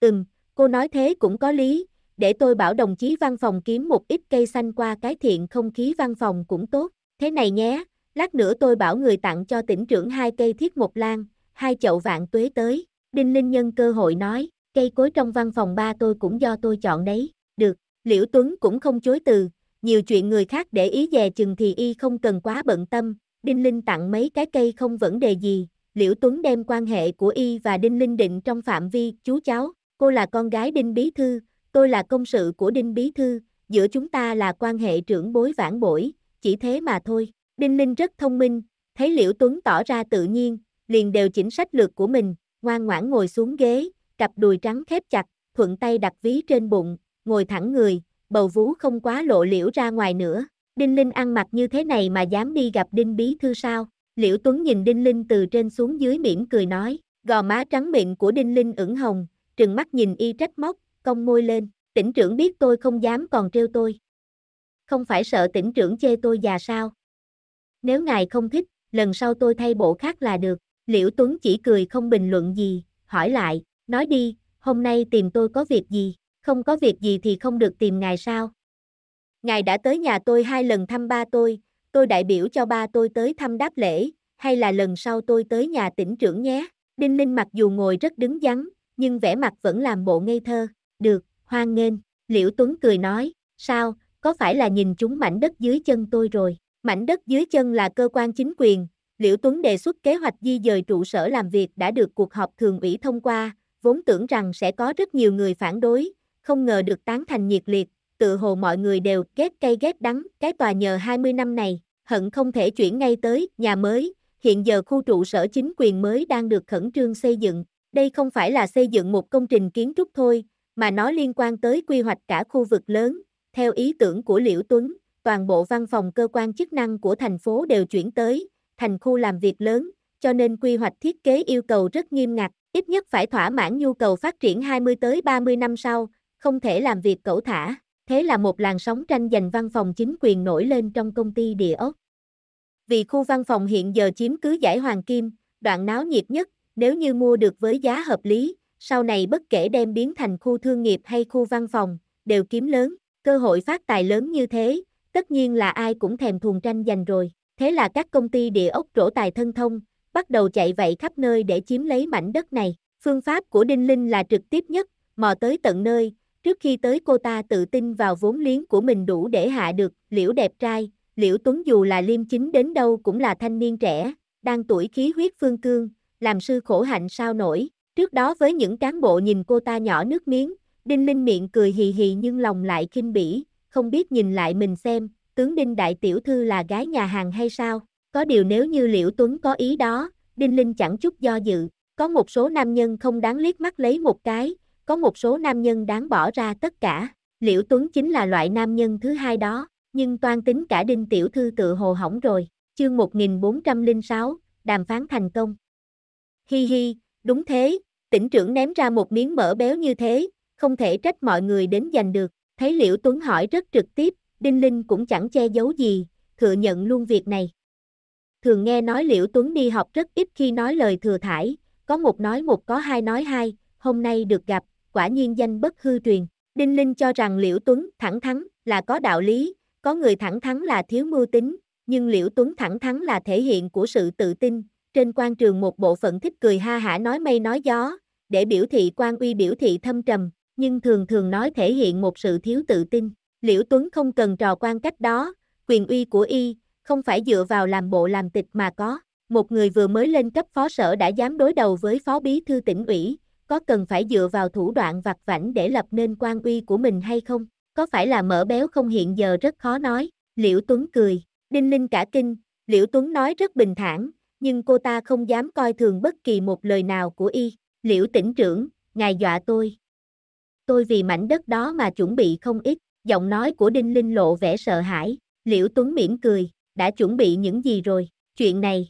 Ừm, cô nói thế cũng có lý, để tôi bảo đồng chí văn phòng kiếm một ít cây xanh qua cái thiện không khí văn phòng cũng tốt, thế này nhé, lát nữa tôi bảo người tặng cho tỉnh trưởng hai cây thiết một lan, hai chậu vạn tuế tới, Đinh Linh nhân cơ hội nói, cây cối trong văn phòng ba tôi cũng do tôi chọn đấy, được, Liễu Tuấn cũng không chối từ, nhiều chuyện người khác để ý dè chừng thì y không cần quá bận tâm, Đinh Linh tặng mấy cái cây không vấn đề gì, Liễu Tuấn đem quan hệ của y và Đinh Linh định trong phạm vi chú cháu, cô là con gái Đinh Bí Thư, tôi là công sự của Đinh Bí Thư, giữa chúng ta là quan hệ trưởng bối vãn bối, chỉ thế mà thôi. Đinh linh rất thông minh, thấy Liễu Tuấn tỏ ra tự nhiên, liền đều chỉnh sách lược của mình, ngoan ngoãn ngồi xuống ghế, cặp đùi trắng khép chặt, thuận tay đặt ví trên bụng, ngồi thẳng người, bầu vú không quá lộ liễu ra ngoài nữa. Đinh Linh ăn mặc như thế này mà dám đi gặp Đinh Bí Thư sao? Liễu Tuấn nhìn Đinh Linh từ trên xuống dưới mỉm cười nói, gò má trắng mịn của Đinh Linh ửng hồng, trừng mắt nhìn y trách móc, cong môi lên, tỉnh trưởng biết tôi không dám còn trêu tôi. Không phải sợ tỉnh trưởng chê tôi già sao? Nếu ngài không thích, lần sau tôi thay bộ khác là được. Liễu Tuấn chỉ cười không bình luận gì, hỏi lại, nói đi, hôm nay tìm tôi có việc gì, không có việc gì thì không được tìm ngài sao? Ngài đã tới nhà tôi hai lần thăm ba tôi, tôi đại biểu cho ba tôi tới thăm đáp lễ, hay là lần sau tôi tới nhà tỉnh trưởng nhé. Đinh linh mặc dù ngồi rất đứng vắng, nhưng vẻ mặt vẫn làm bộ ngây thơ được, hoan nghênh. Liễu Tuấn cười nói, sao, có phải là nhìn chúng mảnh đất dưới chân tôi rồi? Mảnh đất dưới chân là cơ quan chính quyền, Liễu Tuấn đề xuất kế hoạch di dời trụ sở làm việc đã được cuộc họp thường ủy thông qua, vốn tưởng rằng sẽ có rất nhiều người phản đối, không ngờ được tán thành nhiệt liệt, tự hồ mọi người đều ghét cây ghét đắng cái tòa nhờ 20 năm này, hận không thể chuyển ngay tới nhà mới, hiện giờ khu trụ sở chính quyền mới đang được khẩn trương xây dựng, đây không phải là xây dựng một công trình kiến trúc thôi, mà nó liên quan tới quy hoạch cả khu vực lớn. Theo ý tưởng của Liễu Tuấn, toàn bộ văn phòng cơ quan chức năng của thành phố đều chuyển tới, thành khu làm việc lớn, cho nên quy hoạch thiết kế yêu cầu rất nghiêm ngặt, ít nhất phải thỏa mãn nhu cầu phát triển 20 tới 30 năm sau, không thể làm việc cẩu thả. Thế là một làn sóng tranh giành văn phòng chính quyền nổi lên trong công ty địa ốc. Vì khu văn phòng hiện giờ chiếm cứ giải Hoàng Kim, đoạn náo nhiệt nhất, nếu như mua được với giá hợp lý, sau này bất kể đem biến thành khu thương nghiệp hay khu văn phòng, đều kiếm lớn, cơ hội phát tài lớn như thế, tất nhiên là ai cũng thèm thuồng tranh giành rồi. Thế là các công ty địa ốc rổ tài thân thông, bắt đầu chạy vậy khắp nơi để chiếm lấy mảnh đất này. Phương pháp của Đinh Linh là trực tiếp nhất, mò tới tận nơi, trước khi tới cô ta tự tin vào vốn liếng của mình đủ để hạ được, liễu đẹp trai, liễu Tuấn dù là liêm chính đến đâu cũng là thanh niên trẻ, đang tuổi khí huyết phương cương, làm sư khổ hạnh sao nổi, Trước đó với những cán bộ nhìn cô ta nhỏ nước miếng, Đinh Linh miệng cười hì hì nhưng lòng lại khinh bỉ, không biết nhìn lại mình xem, tướng Đinh Đại Tiểu Thư là gái nhà hàng hay sao? Có điều nếu như Liễu Tuấn có ý đó, Đinh Linh chẳng chút do dự, có một số nam nhân không đáng liếc mắt lấy một cái, có một số nam nhân đáng bỏ ra tất cả. Liễu Tuấn chính là loại nam nhân thứ hai đó, nhưng toan tính cả Đinh Tiểu Thư tự hồ hỏng rồi. Chương 1406, đàm phán thành công. Hi hi, Đúng thế, tỉnh trưởng ném ra một miếng mỡ béo như thế, không thể trách mọi người đến giành được. Thấy Liễu Tuấn hỏi rất trực tiếp, Đinh Linh cũng chẳng che giấu gì, thừa nhận luôn việc này. Thường nghe nói Liễu Tuấn đi học rất ít khi nói lời thừa thải, có một nói một có hai nói hai, hôm nay được gặp, quả nhiên danh bất hư truyền. Đinh Linh cho rằng Liễu Tuấn thẳng thắn là có đạo lý, có người thẳng thắn là thiếu mưu tính, nhưng Liễu Tuấn thẳng thắn là thể hiện của sự tự tin, trên quan trường một bộ phận thích cười ha hả nói mây nói gió, để biểu thị quan uy biểu thị thâm trầm, nhưng thường thường nói thể hiện một sự thiếu tự tin. Liễu Tuấn không cần trò quan cách đó, quyền uy của y, không phải dựa vào làm bộ làm tịch mà có. Một người vừa mới lên cấp phó sở đã dám đối đầu với phó bí thư tỉnh ủy, có cần phải dựa vào thủ đoạn vặt vảnh để lập nên quan uy của mình hay không? Có phải là mỡ béo không hiện giờ rất khó nói? Liễu Tuấn cười, Đinh Linh cả kinh, Liễu Tuấn nói rất bình thản, nhưng cô ta không dám coi thường bất kỳ một lời nào của y, liễu tỉnh trưởng, ngài dọa tôi. Tôi vì mảnh đất đó mà chuẩn bị không ít, giọng nói của Đinh Linh lộ vẻ sợ hãi, liễu Tuấn mỉm cười, đã chuẩn bị những gì rồi, chuyện này.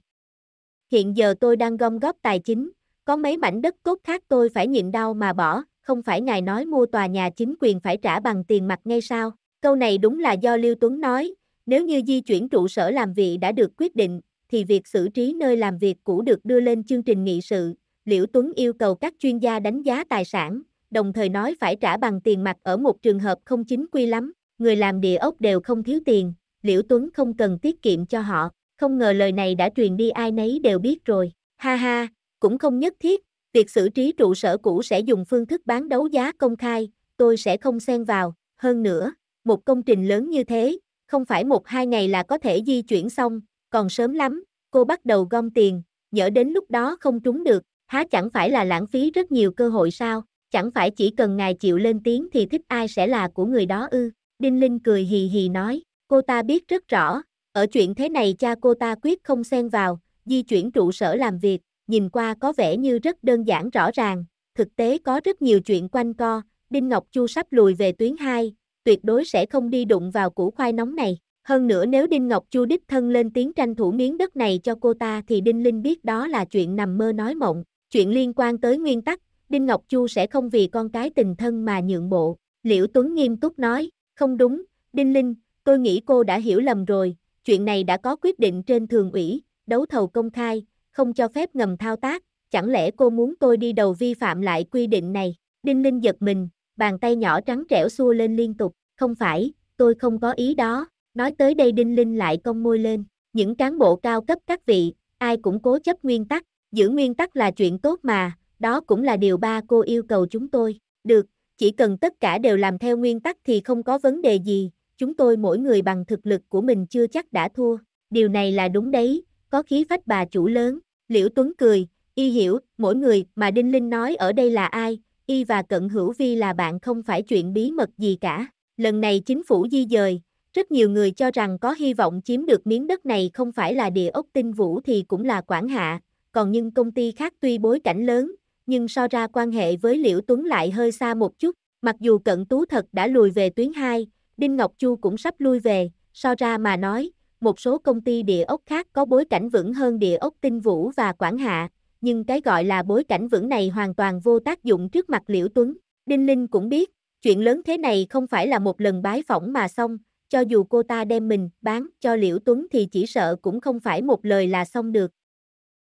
Hiện giờ tôi đang gom góp tài chính, có mấy mảnh đất cốt khác tôi phải nhịn đau mà bỏ, không phải ngài nói mua tòa nhà chính quyền phải trả bằng tiền mặt ngay sao? Câu này đúng là do liễu Tuấn nói, nếu như di chuyển trụ sở làm việc đã được quyết định, thì việc xử trí nơi làm việc cũ được đưa lên chương trình nghị sự. Liễu Tuấn yêu cầu các chuyên gia đánh giá tài sản, đồng thời nói phải trả bằng tiền mặt ở một trường hợp không chính quy lắm, người làm địa ốc đều không thiếu tiền, Liễu Tuấn không cần tiết kiệm cho họ, không ngờ lời này đã truyền đi ai nấy đều biết rồi, ha ha, cũng không nhất thiết, việc xử trí trụ sở cũ sẽ dùng phương thức bán đấu giá công khai, tôi sẽ không xen vào, hơn nữa, một công trình lớn như thế, không phải một hai ngày là có thể di chuyển xong, còn sớm lắm, cô bắt đầu gom tiền, nhỡ đến lúc đó không trúng được, há chẳng phải là lãng phí rất nhiều cơ hội sao, chẳng phải chỉ cần ngài chịu lên tiếng thì thích ai sẽ là của người đó ư, Đinh Linh cười hì hì nói, cô ta biết rất rõ, ở chuyện thế này cha cô ta quyết không xen vào, di chuyển trụ sở làm việc, nhìn qua có vẻ như rất đơn giản rõ ràng, thực tế có rất nhiều chuyện quanh co, Đinh Ngọc Chu sắp lùi về tuyến 2, tuyệt đối sẽ không đi đụng vào củ khoai nóng này. Hơn nữa nếu Đinh Ngọc Chu đích thân lên tiếng tranh thủ miếng đất này cho cô ta thì Đinh Linh biết đó là chuyện nằm mơ nói mộng, chuyện liên quan tới nguyên tắc, Đinh Ngọc Chu sẽ không vì con cái tình thân mà nhượng bộ. Liễu Tuấn nghiêm túc nói, không đúng, Đinh Linh, tôi nghĩ cô đã hiểu lầm rồi, chuyện này đã có quyết định trên thường ủy, đấu thầu công khai, không cho phép ngầm thao tác, chẳng lẽ cô muốn tôi đi đầu vi phạm lại quy định này? Đinh Linh giật mình, bàn tay nhỏ trắng trẻo xua lên liên tục, không phải, tôi không có ý đó, Nói tới đây Đinh Linh lại cong môi lên, những cán bộ cao cấp các vị, ai cũng cố chấp nguyên tắc, giữ nguyên tắc là chuyện tốt mà, đó cũng là điều ba cô yêu cầu chúng tôi. Được, chỉ cần tất cả đều làm theo nguyên tắc thì không có vấn đề gì, chúng tôi mỗi người bằng thực lực của mình chưa chắc đã thua. Điều này là đúng đấy, có khí phách bà chủ lớn. Liễu Tuấn cười, y hiểu, mỗi người mà Đinh Linh nói ở đây là ai, y và Cận Hữu Vi là bạn không phải chuyện bí mật gì cả. Lần này chính phủ di dời, rất nhiều người cho rằng có hy vọng chiếm được miếng đất này không phải là địa ốc tinh vũ thì cũng là Quảng Hạ, còn nhưng công ty khác tuy bối cảnh lớn, nhưng so ra quan hệ với Liễu Tuấn lại hơi xa một chút, mặc dù cận tú thật đã lùi về tuyến 2, Đinh Ngọc Chu cũng sắp lui về, so ra mà nói, một số công ty địa ốc khác có bối cảnh vững hơn địa ốc tinh vũ và Quảng Hạ, nhưng cái gọi là bối cảnh vững này hoàn toàn vô tác dụng trước mặt Liễu Tuấn. Đinh Linh cũng biết, chuyện lớn thế này không phải là một lần bái phỏng mà xong, cho dù cô ta đem mình bán cho Liễu Tuấn thì chỉ sợ cũng không phải một lời là xong được.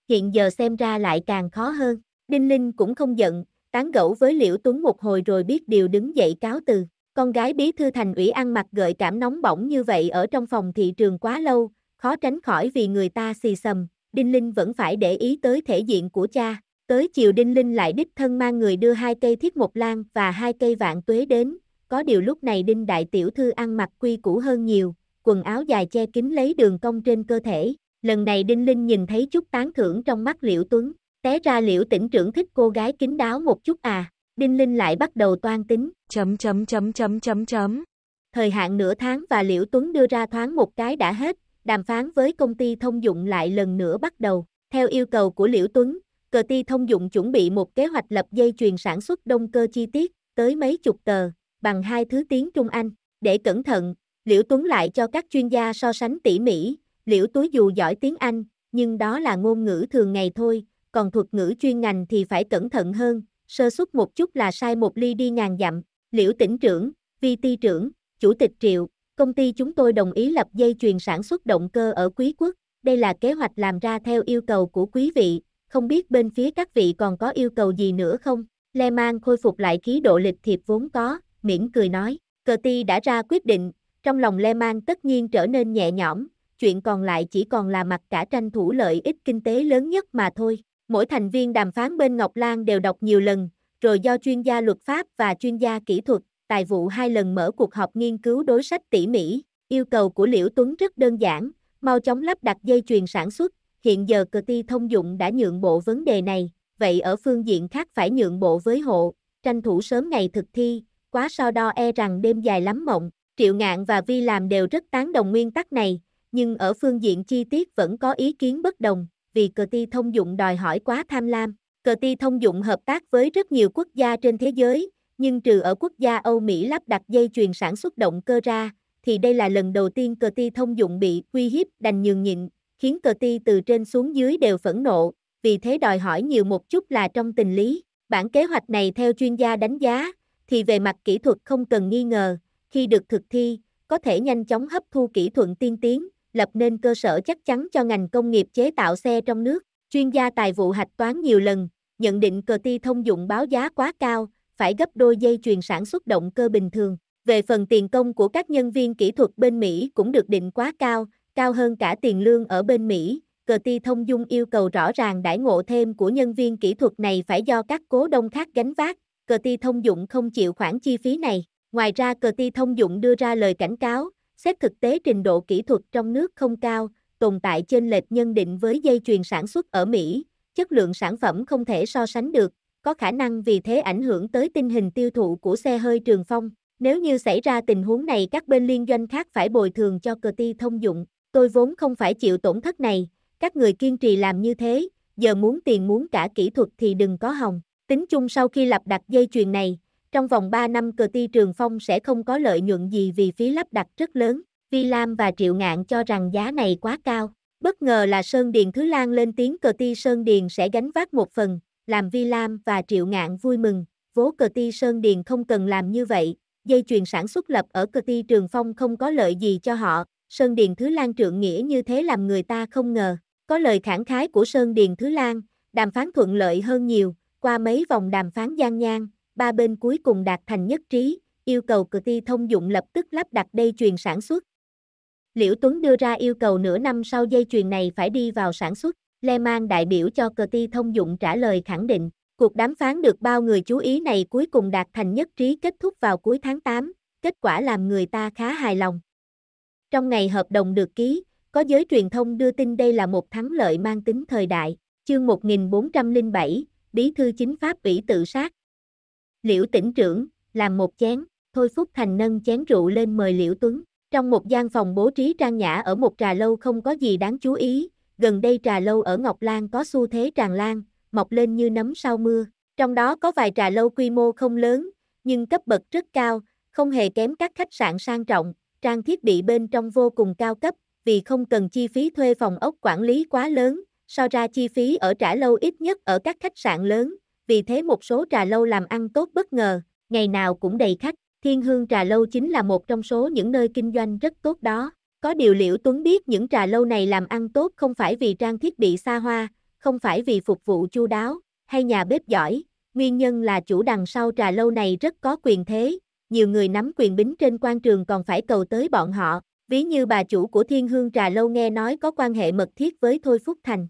Hiện giờ xem ra lại càng khó hơn, Đinh Linh cũng không giận, tán gẫu với Liễu Tuấn một hồi rồi biết điều đứng dậy cáo từ. Con gái bí thư thành ủy ăn mặc gợi cảm nóng bỏng như vậy ở trong phòng thị trường quá lâu, khó tránh khỏi vì người ta xì xầm, Đinh Linh vẫn phải để ý tới thể diện của cha. Tới chiều Đinh Linh lại đích thân mang người đưa hai cây thiết mộc lan và hai cây vạn tuế đến, có điều lúc này Đinh Đại Tiểu Thư ăn mặc quy củ hơn nhiều, quần áo dài che kín lấy đường cong trên cơ thể, lần này Đinh Linh nhìn thấy chút tán thưởng trong mắt Liễu Tuấn, té ra Liễu tỉnh trưởng thích cô gái kín đáo một chút à, Đinh Linh lại bắt đầu toan tính, chấm chấm chấm chấm chấm chấm. Thời hạn nửa tháng và Liễu Tuấn đưa ra thoáng một cái đã hết, đàm phán với công ty thông dụng lại lần nữa bắt đầu. Theo yêu cầu của Liễu Tuấn, cờ ty thông dụng chuẩn bị một kế hoạch lập dây chuyền sản xuất động cơ chi tiết, tới mấy chục tờ, bằng hai thứ tiếng Trung Anh. Để cẩn thận, Liễu Tuấn lại cho các chuyên gia so sánh tỉ mỉ, Liễu Túi dù giỏi tiếng Anh, nhưng đó là ngôn ngữ thường ngày thôi, còn thuật ngữ chuyên ngành thì phải cẩn thận hơn, sơ suất một chút là sai một ly đi ngàn dặm. Liễu tỉnh trưởng, vi ti trưởng, chủ tịch triệu, công ty chúng tôi đồng ý lập dây chuyền sản xuất động cơ ở Quý Quốc. Đây là kế hoạch làm ra theo yêu cầu của quý vị, không biết bên phía các vị còn có yêu cầu gì nữa không? Le Mans khôi phục lại khí độ lịch thiệp vốn có, mỉm cười nói, cờ ti đã ra quyết định, trong lòng Le Mang tất nhiên trở nên nhẹ nhõm, chuyện còn lại chỉ còn là mặt cả tranh thủ lợi ích kinh tế lớn nhất mà thôi. Mỗi thành viên đàm phán bên Ngọc Lan đều đọc nhiều lần, rồi do chuyên gia luật pháp và chuyên gia kỹ thuật, tài vụ hai lần mở cuộc họp nghiên cứu đối sách tỉ mỉ. Yêu cầu của Liễu Tuấn rất đơn giản, mau chóng lắp đặt dây chuyền sản xuất, hiện giờ cờ ti thông dụng đã nhượng bộ vấn đề này, vậy ở phương diện khác phải nhượng bộ với hộ, tranh thủ sớm ngày thực thi, quá so đo e rằng đêm dài lắm mộng, Triệu Ngạn và Vi làm đều rất tán đồng nguyên tắc này, nhưng ở phương diện chi tiết vẫn có ý kiến bất đồng, vì cờ ti thông dụng đòi hỏi quá tham lam. Cờ ti thông dụng hợp tác với rất nhiều quốc gia trên thế giới, nhưng trừ ở quốc gia Âu Mỹ lắp đặt dây chuyền sản xuất động cơ ra, thì đây là lần đầu tiên cờ ti thông dụng bị uy hiếp đành nhường nhịn, khiến cờ ti từ trên xuống dưới đều phẫn nộ, vì thế đòi hỏi nhiều một chút là trong tình lý. Bản kế hoạch này theo chuyên gia đánh giá, thì về mặt kỹ thuật không cần nghi ngờ, khi được thực thi, có thể nhanh chóng hấp thu kỹ thuật tiên tiến, lập nên cơ sở chắc chắn cho ngành công nghiệp chế tạo xe trong nước. Chuyên gia tài vụ hạch toán nhiều lần, nhận định cờ ti thông dụng báo giá quá cao, phải gấp đôi dây chuyền sản xuất động cơ bình thường. Về phần tiền công của các nhân viên kỹ thuật bên Mỹ cũng được định quá cao, cao hơn cả tiền lương ở bên Mỹ. Cờ ti thông dung yêu cầu rõ ràng đãi ngộ thêm của nhân viên kỹ thuật này phải do các cố đông khác gánh vác, cờ ti thông dụng không chịu khoản chi phí này. Ngoài ra cờ ti thông dụng đưa ra lời cảnh cáo, xét thực tế trình độ kỹ thuật trong nước không cao, tồn tại trên lệch nhân định với dây chuyền sản xuất ở Mỹ, chất lượng sản phẩm không thể so sánh được, có khả năng vì thế ảnh hưởng tới tình hình tiêu thụ của xe hơi trường phong. Nếu như xảy ra tình huống này các bên liên doanh khác phải bồi thường cho cờ ti thông dụng, tôi vốn không phải chịu tổn thất này, các người kiên trì làm như thế, giờ muốn tiền muốn cả kỹ thuật thì đừng có hòng. Tính chung sau khi lắp đặt dây chuyền này, trong vòng 3 năm cờ ti trường phong sẽ không có lợi nhuận gì vì phí lắp đặt rất lớn. Vi Lam và Triệu Ngạn cho rằng giá này quá cao. Bất ngờ là Sơn Điền Thứ Lan lên tiếng cờ ti Sơn Điền sẽ gánh vác một phần, làm Vi Lam và Triệu Ngạn vui mừng. Vố cờ ti Sơn Điền không cần làm như vậy, dây chuyền sản xuất lập ở cờ ti Trường Phong không có lợi gì cho họ. Sơn Điền Thứ Lan trượng nghĩa như thế làm người ta không ngờ. Có lời khẳng khái của Sơn Điền Thứ Lan, đàm phán thuận lợi hơn nhiều, qua mấy vòng đàm phán gian nhan, ba bên cuối cùng đạt thành nhất trí, yêu cầu cử ti thông dụng lập tức lắp đặt dây chuyền sản xuất. Liễu Tuấn đưa ra yêu cầu nửa năm sau dây chuyền này phải đi vào sản xuất, Le Mans đại biểu cho cờ ti thông dụng trả lời khẳng định. Cuộc đàm phán được bao người chú ý này cuối cùng đạt thành nhất trí kết thúc vào cuối tháng 8, kết quả làm người ta khá hài lòng. Trong ngày hợp đồng được ký, có giới truyền thông đưa tin đây là một thắng lợi mang tính thời đại, chương 1407, bí thư chính pháp ủy tự sát. Liễu tỉnh trưởng, làm một chén, Thôi Phúc Thành nâng chén rượu lên mời Liễu Tuấn. Trong một gian phòng bố trí trang nhã ở một trà lâu không có gì đáng chú ý, gần đây trà lâu ở Ngọc Lan có xu thế tràn lan, mọc lên như nấm sau mưa. Trong đó có vài trà lâu quy mô không lớn, nhưng cấp bậc rất cao, không hề kém các khách sạn sang trọng, trang thiết bị bên trong vô cùng cao cấp, vì không cần chi phí thuê phòng ốc quản lý quá lớn, so ra chi phí ở trả lâu ít nhất ở các khách sạn lớn, vì thế một số trà lâu làm ăn tốt bất ngờ, ngày nào cũng đầy khách. Thiên Hương Trà Lâu chính là một trong số những nơi kinh doanh rất tốt đó. Có điều Liễu Tuấn biết những trà lâu này làm ăn tốt không phải vì trang thiết bị xa hoa, không phải vì phục vụ chu đáo, hay nhà bếp giỏi. Nguyên nhân là chủ đằng sau trà lâu này rất có quyền thế, nhiều người nắm quyền bính trên quan trường còn phải cầu tới bọn họ. Ví như bà chủ của Thiên Hương Trà Lâu nghe nói có quan hệ mật thiết với Thôi Phúc Thành.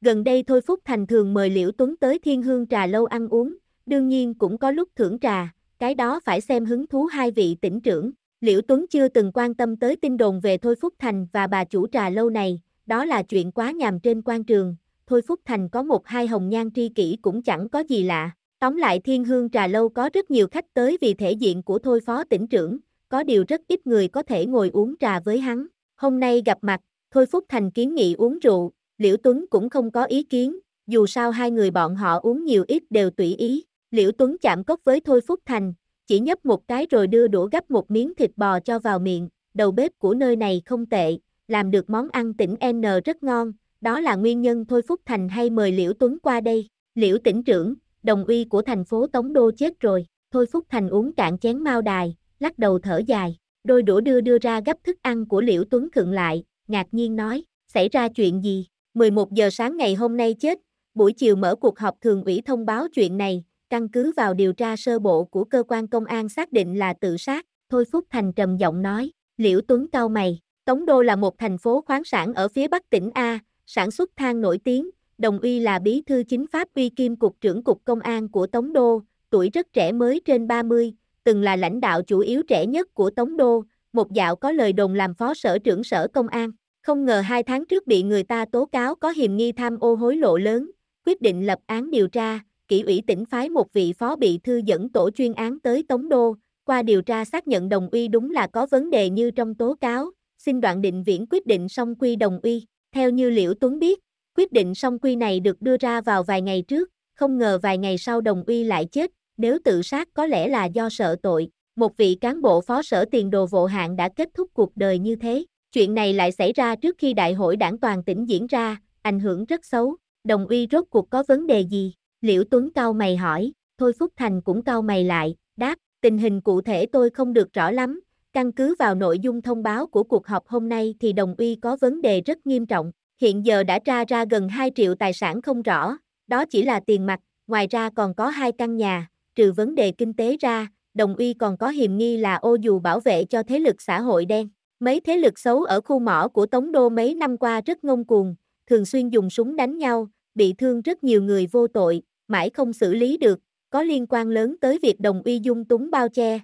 Gần đây Thôi Phúc Thành thường mời Liễu Tuấn tới Thiên Hương Trà Lâu ăn uống, đương nhiên cũng có lúc thưởng trà, cái đó phải xem hứng thú hai vị tỉnh trưởng. Liễu Tuấn chưa từng quan tâm tới tin đồn về Thôi Phúc Thành và bà chủ trà lâu này, đó là chuyện quá nhàm trên quan trường. Thôi Phúc Thành có một hai hồng nhan tri kỷ cũng chẳng có gì lạ. Tóm lại Thiên Hương Trà Lâu có rất nhiều khách tới vì thể diện của Thôi Phó tỉnh trưởng, có điều rất ít người có thể ngồi uống trà với hắn. Hôm nay gặp mặt, Thôi Phúc Thành kiến nghị uống rượu, Liễu Tuấn cũng không có ý kiến, dù sao hai người bọn họ uống nhiều ít đều tùy ý, Liễu Tuấn chạm cốc với Thôi Phúc Thành, chỉ nhấp một cái rồi đưa đũa gấp một miếng thịt bò cho vào miệng, đầu bếp của nơi này không tệ, làm được món ăn tỉnh N rất ngon, đó là nguyên nhân Thôi Phúc Thành hay mời Liễu Tuấn qua đây, Liễu tỉnh trưởng, đồng uy của thành phố Tống Đô chết rồi, Thôi Phúc Thành uống cạn chén mao đài, lắc đầu thở dài, đôi đũa đưa đưa ra gấp thức ăn của Liễu Tuấn khựng lại, ngạc nhiên nói, xảy ra chuyện gì? 11 giờ sáng ngày hôm nay chết, buổi chiều mở cuộc họp thường ủy thông báo chuyện này, căn cứ vào điều tra sơ bộ của cơ quan công an xác định là tự sát, Thôi Phúc Thành trầm giọng nói, Liễu Tuấn cao mày, Tống Đô là một thành phố khoáng sản ở phía bắc tỉnh A, sản xuất than nổi tiếng, đồng uy là bí thư chính pháp uy kim cục trưởng cục công an của Tống Đô, tuổi rất trẻ mới trên 30, từng là lãnh đạo chủ yếu trẻ nhất của Tống Đô, một dạo có lời đồn làm phó sở trưởng sở công an, không ngờ hai tháng trước bị người ta tố cáo có hiềm nghi tham ô hối lộ lớn, quyết định lập án điều tra, kỷ ủy tỉnh phái một vị phó bị thư dẫn tổ chuyên án tới Tống Đô, qua điều tra xác nhận đồng uy đúng là có vấn đề như trong tố cáo, xin đoạn định viễn quyết định song quy đồng uy. Theo như Liễu Tuấn biết, quyết định song quy này được đưa ra vào vài ngày trước, không ngờ vài ngày sau đồng uy lại chết, nếu tự sát có lẽ là do sợ tội, một vị cán bộ phó sở tiền đồ vô hạng đã kết thúc cuộc đời như thế. Chuyện này lại xảy ra trước khi đại hội đảng toàn tỉnh diễn ra, ảnh hưởng rất xấu. Đồng uy rốt cuộc có vấn đề gì? Liễu Tuấn cao mày hỏi, Thôi Phúc Thành cũng cao mày lại, đáp, tình hình cụ thể tôi không được rõ lắm, căn cứ vào nội dung thông báo của cuộc họp hôm nay thì đồng uy có vấn đề rất nghiêm trọng, hiện giờ đã tra ra gần 2 triệu tài sản không rõ, đó chỉ là tiền mặt, ngoài ra còn có hai căn nhà, trừ vấn đề kinh tế ra, đồng uy còn có hiềm nghi là ô dù bảo vệ cho thế lực xã hội đen. Mấy thế lực xấu ở khu mỏ của Tống Đô mấy năm qua rất ngông cuồng, thường xuyên dùng súng đánh nhau, bị thương rất nhiều người vô tội, mãi không xử lý được, có liên quan lớn tới việc đồng uy dung túng bao che.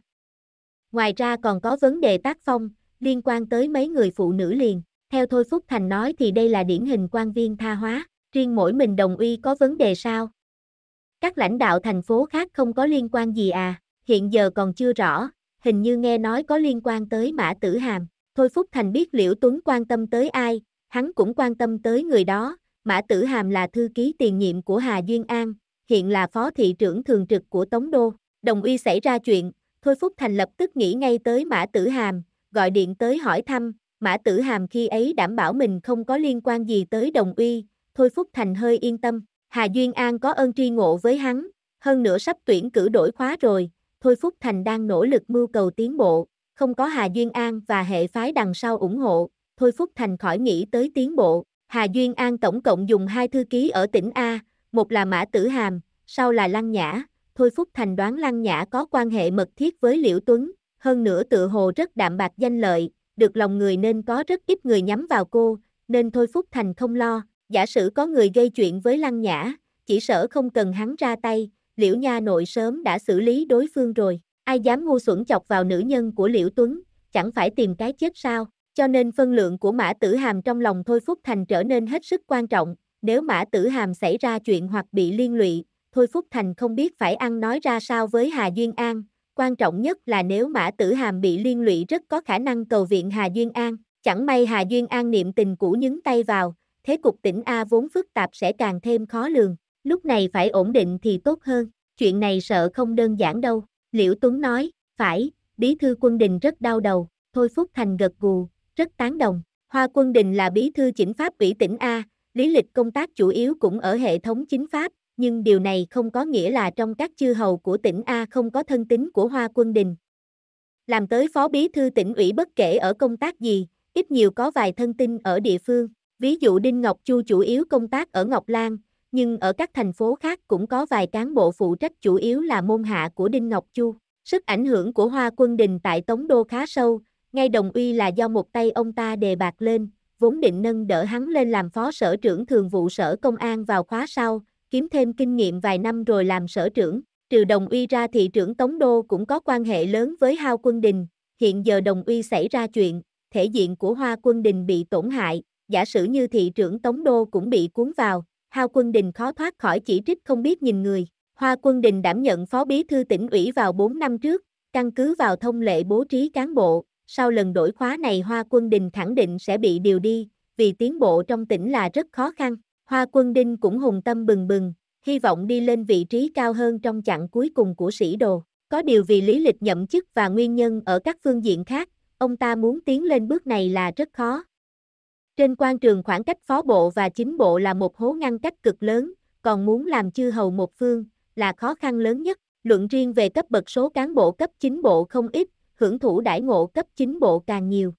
Ngoài ra còn có vấn đề tác phong, liên quan tới mấy người phụ nữ liền. Theo Thôi Phúc Thành nói thì đây là điển hình quan viên tha hóa, riêng mỗi mình đồng uy có vấn đề sao? Các lãnh đạo thành phố khác không có liên quan gì à, hiện giờ còn chưa rõ, hình như nghe nói có liên quan tới Mã Tử Hàm. Thôi Phúc Thành biết Liễu Tuấn quan tâm tới ai, hắn cũng quan tâm tới người đó, Mã Tử Hàm là thư ký tiền nhiệm của Hà Duyên An, hiện là phó thị trưởng thường trực của Tống Đô. Đồng uy xảy ra chuyện, Thôi Phúc Thành lập tức nghĩ ngay tới Mã Tử Hàm, gọi điện tới hỏi thăm, Mã Tử Hàm khi ấy đảm bảo mình không có liên quan gì tới đồng uy, Thôi Phúc Thành hơi yên tâm, Hà Duyên An có ơn tri ngộ với hắn, hơn nữa sắp tuyển cử đổi khóa rồi, Thôi Phúc Thành đang nỗ lực mưu cầu tiến bộ, không có Hà Duyên An và hệ phái đằng sau ủng hộ, Thôi Phúc Thành khỏi nghĩ tới tiến bộ. Hà Duyên An tổng cộng dùng hai thư ký ở tỉnh A, một là Mã Tử Hàm, sau là Lăng Nhã. Thôi Phúc Thành đoán Lăng Nhã có quan hệ mật thiết với Liễu Tuấn, hơn nữa tự hồ rất đạm bạc danh lợi, được lòng người nên có rất ít người nhắm vào cô, nên Thôi Phúc Thành không lo, giả sử có người gây chuyện với Lăng Nhã, chỉ sợ không cần hắn ra tay, Liễu Nha nội sớm đã xử lý đối phương rồi. Ai dám ngu xuẩn chọc vào nữ nhân của Liễu Tuấn, chẳng phải tìm cái chết sao? Cho nên phân lượng của Mã Tử Hàm trong lòng Thôi Phúc Thành trở nên hết sức quan trọng, nếu Mã Tử Hàm xảy ra chuyện hoặc bị liên lụy, Thôi Phúc Thành không biết phải ăn nói ra sao với Hà Duyên An, quan trọng nhất là nếu Mã Tử Hàm bị liên lụy rất có khả năng cầu viện Hà Duyên An, chẳng may Hà Duyên An niệm tình cũ nhấn tay vào, thế cục tỉnh A vốn phức tạp sẽ càng thêm khó lường, lúc này phải ổn định thì tốt hơn, chuyện này sợ không đơn giản đâu. Liễu Tuấn nói, phải, bí thư quân đình rất đau đầu, Thôi Phúc Thành gật gù, rất tán đồng. Hoa quân đình là bí thư Chính pháp ủy tỉnh A, lý lịch công tác chủ yếu cũng ở hệ thống chính pháp, nhưng điều này không có nghĩa là trong các chư hầu của tỉnh A không có thân tín của Hoa quân đình. Làm tới phó bí thư tỉnh ủy bất kể ở công tác gì, ít nhiều có vài thân tin ở địa phương, ví dụ Đinh Ngọc Chu chủ yếu công tác ở Ngọc Lan, nhưng ở các thành phố khác cũng có vài cán bộ phụ trách chủ yếu là môn hạ của Đinh Ngọc Chu. Sức ảnh hưởng của Hoa Quân Đình tại Tống Đô khá sâu, ngay đồng uy là do một tay ông ta đề bạc lên, vốn định nâng đỡ hắn lên làm phó sở trưởng thường vụ sở công an vào khóa sau, kiếm thêm kinh nghiệm vài năm rồi làm sở trưởng. Trừ đồng uy ra thị trưởng Tống Đô cũng có quan hệ lớn với Hao Quân Đình, hiện giờ đồng uy xảy ra chuyện, thể diện của Hoa Quân Đình bị tổn hại, giả sử như thị trưởng Tống Đô cũng bị cuốn vào, Hao Quân Đình khó thoát khỏi chỉ trích không biết nhìn người. Hoa Quân Đình đảm nhận phó bí thư tỉnh ủy vào 4 năm trước, căn cứ vào thông lệ bố trí cán bộ, sau lần đổi khóa này Hoa Quân Đình khẳng định sẽ bị điều đi, vì tiến bộ trong tỉnh là rất khó khăn. Hoa Quân Đình cũng hùng tâm bừng bừng, hy vọng đi lên vị trí cao hơn trong chặng cuối cùng của sĩ đồ. Có điều vì lý lịch nhậm chức và nguyên nhân ở các phương diện khác, ông ta muốn tiến lên bước này là rất khó. Trên quan trường khoảng cách phó bộ và chính bộ là một hố ngăn cách cực lớn, còn muốn làm chư hầu một phương, là khó khăn lớn nhất. Luận riêng về cấp bậc số cán bộ cấp chính bộ không ít, hưởng thụ đãi ngộ cấp chính bộ càng nhiều.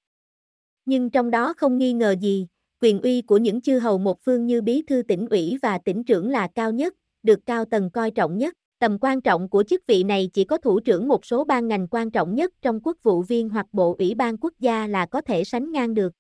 Nhưng trong đó không nghi ngờ gì, quyền uy của những chư hầu một phương như bí thư tỉnh ủy và tỉnh trưởng là cao nhất, được cao tầng coi trọng nhất. Tầm quan trọng của chức vị này chỉ có thủ trưởng một số ban ngành quan trọng nhất trong quốc vụ viên hoặc bộ ủy ban quốc gia là có thể sánh ngang được.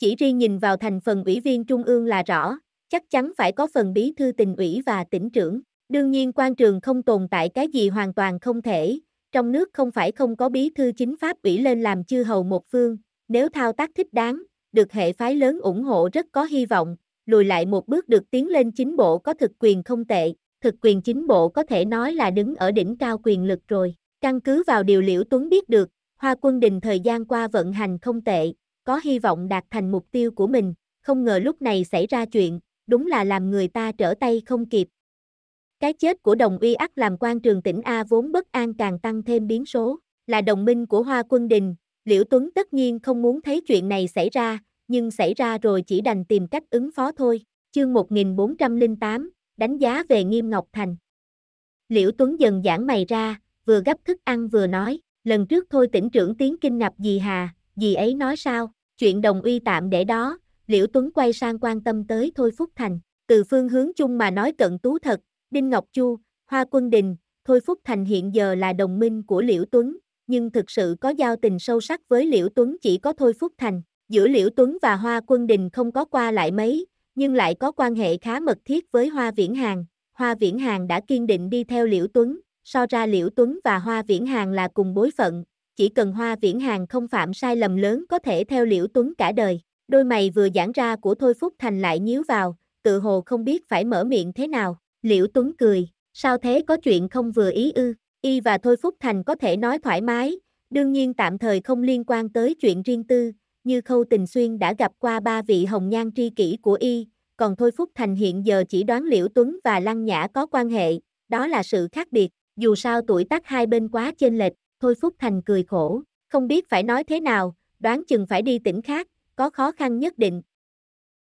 Chỉ riêng nhìn vào thành phần ủy viên trung ương là rõ, chắc chắn phải có phần bí thư tỉnh ủy và tỉnh trưởng. Đương nhiên quan trường không tồn tại cái gì hoàn toàn không thể, trong nước không phải không có bí thư chính pháp ủy lên làm chư hầu một phương, nếu thao tác thích đáng, được hệ phái lớn ủng hộ rất có hy vọng, lùi lại một bước được tiến lên chính bộ có thực quyền không tệ, thực quyền chính bộ có thể nói là đứng ở đỉnh cao quyền lực rồi. Căn cứ vào điều Liễu Tuấn biết được, Hoa Quân Đình thời gian qua vận hành không tệ, có hy vọng đạt thành mục tiêu của mình, không ngờ lúc này xảy ra chuyện, đúng là làm người ta trở tay không kịp. Cái chết của đồng uy ác làm quan trường tỉnh A vốn bất an càng tăng thêm biến số, là đồng minh của Hoa Quân Đình, Liễu Tuấn tất nhiên không muốn thấy chuyện này xảy ra, nhưng xảy ra rồi chỉ đành tìm cách ứng phó thôi. Chương 1408, đánh giá về Nghiêm Ngọc Thành. Liễu Tuấn dần giãn mày ra, vừa gấp thức ăn vừa nói, lần trước thôi tỉnh trưởng tiếng kinh ngập gì hà, gì ấy nói sao, chuyện đồng uy tạm để đó, Liễu Tuấn quay sang quan tâm tới Thôi Phúc Thành, từ phương hướng chung mà nói cận tú thật, Đinh Ngọc Chu, Hoa Quân Đình, Thôi Phúc Thành hiện giờ là đồng minh của Liễu Tuấn, nhưng thực sự có giao tình sâu sắc với Liễu Tuấn chỉ có Thôi Phúc Thành, giữa Liễu Tuấn và Hoa Quân Đình không có qua lại mấy, nhưng lại có quan hệ khá mật thiết với Hoa Viễn Hàng, Hoa Viễn Hàng đã kiên định đi theo Liễu Tuấn, so ra Liễu Tuấn và Hoa Viễn Hàng là cùng bối phận, chỉ cần Hoa Viễn Hàng không phạm sai lầm lớn có thể theo Liễu Tuấn cả đời. Đôi mày vừa giãn ra của Thôi Phúc Thành lại nhíu vào, tự hồ không biết phải mở miệng thế nào. Liễu Tuấn cười, sao thế có chuyện không vừa ý ư? Y và Thôi Phúc Thành có thể nói thoải mái, đương nhiên tạm thời không liên quan tới chuyện riêng tư, như Khâu Tình Xuyên đã gặp qua ba vị hồng nhan tri kỷ của Y, còn Thôi Phúc Thành hiện giờ chỉ đoán Liễu Tuấn và Lăng Nhã có quan hệ, đó là sự khác biệt, dù sao tuổi tác hai bên quá chênh lệch, Thôi Phúc Thành cười khổ, không biết phải nói thế nào, đoán chừng phải đi tỉnh khác, có khó khăn nhất định.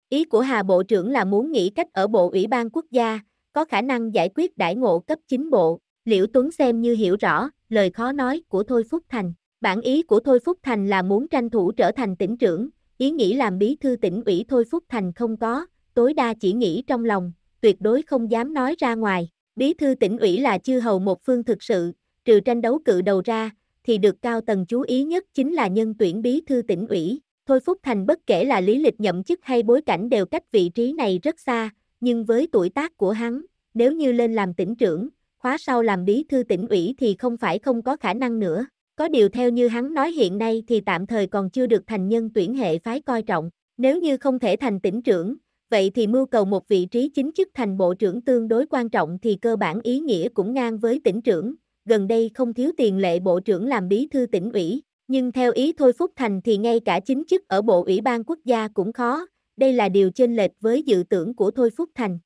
Ý của Hà Bộ trưởng là muốn nghỉ cách ở Bộ Ủy ban Quốc gia, có khả năng giải quyết đại ngộ cấp chính bộ, Liễu Tuấn xem như hiểu rõ, lời khó nói của Thôi Phúc Thành. Bản ý của Thôi Phúc Thành là muốn tranh thủ trở thành tỉnh trưởng, ý nghĩ làm bí thư tỉnh ủy Thôi Phúc Thành không có, tối đa chỉ nghĩ trong lòng, tuyệt đối không dám nói ra ngoài. Bí thư tỉnh ủy là chư hầu một phương thực sự, trừ tranh đấu cự đầu ra, thì được cao tầng chú ý nhất chính là nhân tuyển bí thư tỉnh ủy. Thôi Phúc Thành bất kể là lý lịch nhậm chức hay bối cảnh đều cách vị trí này rất xa, nhưng với tuổi tác của hắn, nếu như lên làm tỉnh trưởng, khóa sau làm bí thư tỉnh ủy thì không phải không có khả năng nữa. Có điều theo như hắn nói hiện nay thì tạm thời còn chưa được thành nhân tuyển hệ phái coi trọng. Nếu như không thể thành tỉnh trưởng, vậy thì mưu cầu một vị trí chính chức thành bộ trưởng tương đối quan trọng thì cơ bản ý nghĩa cũng ngang với tỉnh trưởng, gần đây không thiếu tiền lệ bộ trưởng làm bí thư tỉnh ủy, nhưng theo ý Thôi Phúc Thành thì ngay cả chính chức ở Bộ Ủy ban Quốc gia cũng khó, đây là điều chênh lệch với dự tưởng của Thôi Phúc Thành.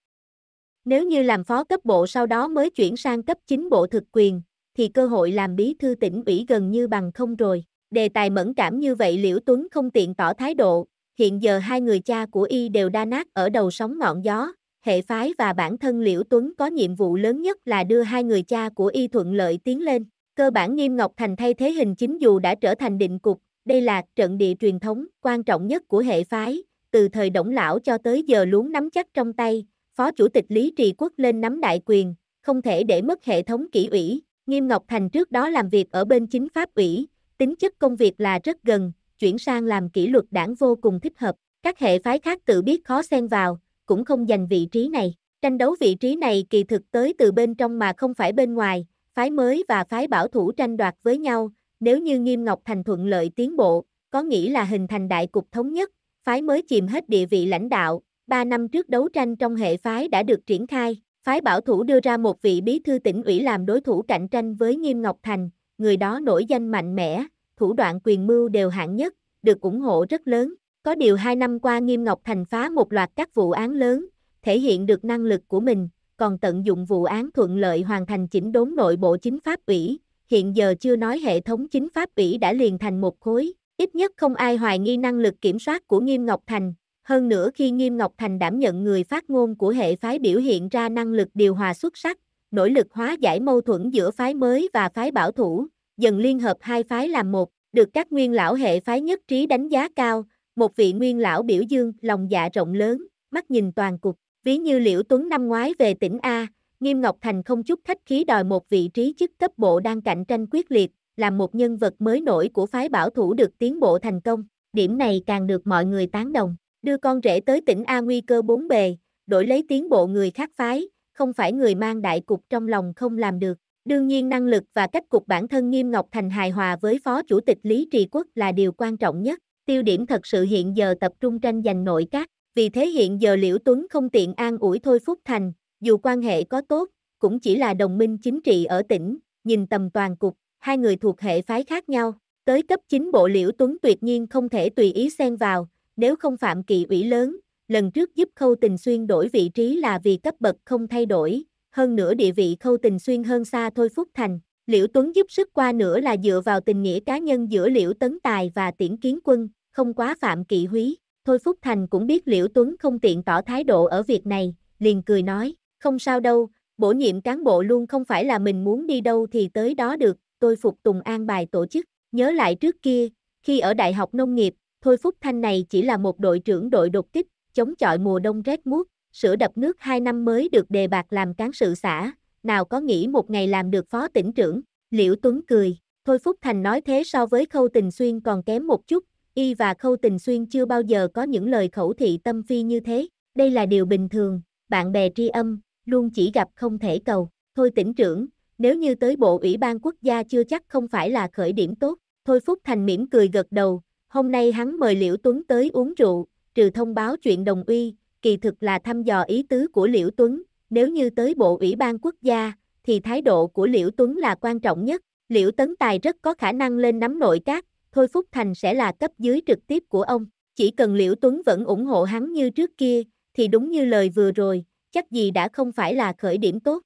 Nếu như làm phó cấp bộ sau đó mới chuyển sang cấp chính bộ thực quyền, thì cơ hội làm bí thư tỉnh ủy gần như bằng không rồi. Đề tài mẫn cảm như vậy Liễu Tuấn không tiện tỏ thái độ, hiện giờ hai người cha của y đều đa nát ở đầu sóng ngọn gió, hệ phái và bản thân Liễu Tuấn có nhiệm vụ lớn nhất là đưa hai người cha của y thuận lợi tiến lên. Cơ bản Nghiêm Ngọc Thành thay thế hình chính dù đã trở thành định cục, đây là trận địa truyền thống quan trọng nhất của hệ phái, từ thời Đổng Lão cho tới giờ luôn nắm chắc trong tay, Phó Chủ tịch Lý Trì Quốc lên nắm đại quyền, không thể để mất hệ thống kỷ ủy. Nghiêm Ngọc Thành trước đó làm việc ở bên chính pháp ủy, tính chất công việc là rất gần, chuyển sang làm kỷ luật đảng vô cùng thích hợp. Các hệ phái khác tự biết khó xen vào, cũng không giành vị trí này. Tranh đấu vị trí này kỳ thực tới từ bên trong mà không phải bên ngoài, phái mới và phái bảo thủ tranh đoạt với nhau, nếu như Nghiêm Ngọc Thành thuận lợi tiến bộ, có nghĩa là hình thành đại cục thống nhất, phái mới chìm hết địa vị lãnh đạo. Ba năm trước đấu tranh trong hệ phái đã được triển khai, phái bảo thủ đưa ra một vị bí thư tỉnh ủy làm đối thủ cạnh tranh với Nghiêm Ngọc Thành, người đó nổi danh mạnh mẽ, thủ đoạn quyền mưu đều hạng nhất, được ủng hộ rất lớn. Có điều hai năm qua Nghiêm Ngọc Thành phá một loạt các vụ án lớn, thể hiện được năng lực của mình, còn tận dụng vụ án thuận lợi hoàn thành chỉnh đốn nội bộ chính pháp ủy, hiện giờ chưa nói hệ thống chính pháp ủy đã liền thành một khối, ít nhất không ai hoài nghi năng lực kiểm soát của Nghiêm Ngọc Thành. Hơn nữa khi Nghiêm Ngọc Thành đảm nhận người phát ngôn của hệ phái biểu hiện ra năng lực điều hòa xuất sắc, nỗ lực hóa giải mâu thuẫn giữa phái mới và phái bảo thủ, dần liên hợp hai phái làm một, được các nguyên lão hệ phái nhất trí đánh giá cao, một vị nguyên lão biểu dương lòng dạ rộng lớn, mắt nhìn toàn cục, ví như Liễu Tuấn năm ngoái về tỉnh A, Nghiêm Ngọc Thành không chút khách khí đòi một vị trí chức cấp bộ đang cạnh tranh quyết liệt, làm một nhân vật mới nổi của phái bảo thủ được tiến bộ thành công, điểm này càng được mọi người tán đồng, đưa con rể tới tỉnh A nguy cơ bốn bề, đổi lấy tiến bộ người khác phái, không phải người mang đại cục trong lòng không làm được. Đương nhiên năng lực và cách cục bản thân Nghiêm Ngọc Thành hài hòa với Phó Chủ tịch Lý Trì Quốc là điều quan trọng nhất tiêu điểm thật sự hiện giờ tập trung tranh giành nội các, vì thế hiện giờ Liễu Tuấn không tiện an ủi Thôi Phúc Thành, dù quan hệ có tốt, cũng chỉ là đồng minh chính trị ở tỉnh, nhìn tầm toàn cục, hai người thuộc hệ phái khác nhau, tới cấp chính bộ Liễu Tuấn tuyệt nhiên không thể tùy ý xen vào, nếu không phạm kỳ ủy lớn, lần trước giúp Khâu Tình Xuyên đổi vị trí là vì cấp bậc không thay đổi, hơn nữa địa vị Khâu Tình Xuyên hơn xa Thôi Phúc Thành, Liễu Tuấn giúp sức qua nữa là dựa vào tình nghĩa cá nhân giữa Liễu Tấn Tài và Tiễn Kiến Quân, không quá phạm kỵ húy. Thôi Phúc Thành cũng biết Liễu Tuấn không tiện tỏ thái độ ở việc này, liền cười nói, không sao đâu, bổ nhiệm cán bộ luôn không phải là mình muốn đi đâu thì tới đó được, tôi phục tùng an bài tổ chức. Nhớ lại trước kia, khi ở Đại học Nông nghiệp, Thôi Phúc Thanh này chỉ là một đội trưởng đội đột kích, chống chọi mùa đông rét muốt, sửa đập nước 2 năm mới được đề bạc làm cán sự xã, nào có nghĩ một ngày làm được phó tỉnh trưởng, Liễu Tuấn cười, Thôi Phúc Thành nói thế so với Khâu Tình Xuyên còn kém một chút, y và Khâu Tình Xuyên chưa bao giờ có những lời khẩu thị tâm phi như thế, đây là điều bình thường, bạn bè tri âm, luôn chỉ gặp không thể cầu, Thôi tỉnh trưởng, nếu như tới Bộ Ủy ban Quốc gia chưa chắc không phải là khởi điểm tốt, Thôi Phúc Thành mỉm cười gật đầu, hôm nay hắn mời Liễu Tuấn tới uống rượu, trừ thông báo chuyện đồng uy, kỳ thực là thăm dò ý tứ của Liễu Tuấn, nếu như tới Bộ Ủy ban Quốc gia, thì thái độ của Liễu Tuấn là quan trọng nhất. Liễu Tấn Tài rất có khả năng lên nắm nội các, Thôi Phúc Thành sẽ là cấp dưới trực tiếp của ông. Chỉ cần Liễu Tuấn vẫn ủng hộ hắn như trước kia, thì đúng như lời vừa rồi, chắc gì đã không phải là khởi điểm tốt.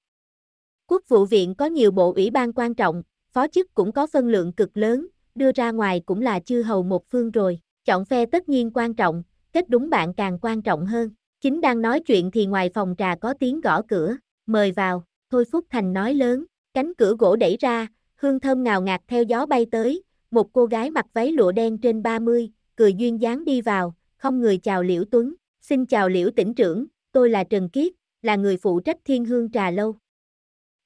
Quốc vụ viện có nhiều bộ ủy ban quan trọng, phó chức cũng có phân lượng cực lớn, đưa ra ngoài cũng là chư hầu một phương rồi. Chọn phe tất nhiên quan trọng, kết đúng bạn càng quan trọng hơn. Chính đang nói chuyện thì ngoài phòng trà có tiếng gõ cửa, mời vào, Thôi Phúc Thành nói lớn, cánh cửa gỗ đẩy ra, hương thơm ngào ngạt theo gió bay tới, một cô gái mặc váy lụa đen trên 30, cười duyên dáng đi vào, không người chào Liễu Tuấn, xin chào Liễu tỉnh trưởng, tôi là Trần Kiết, là người phụ trách thiên hương trà lâu.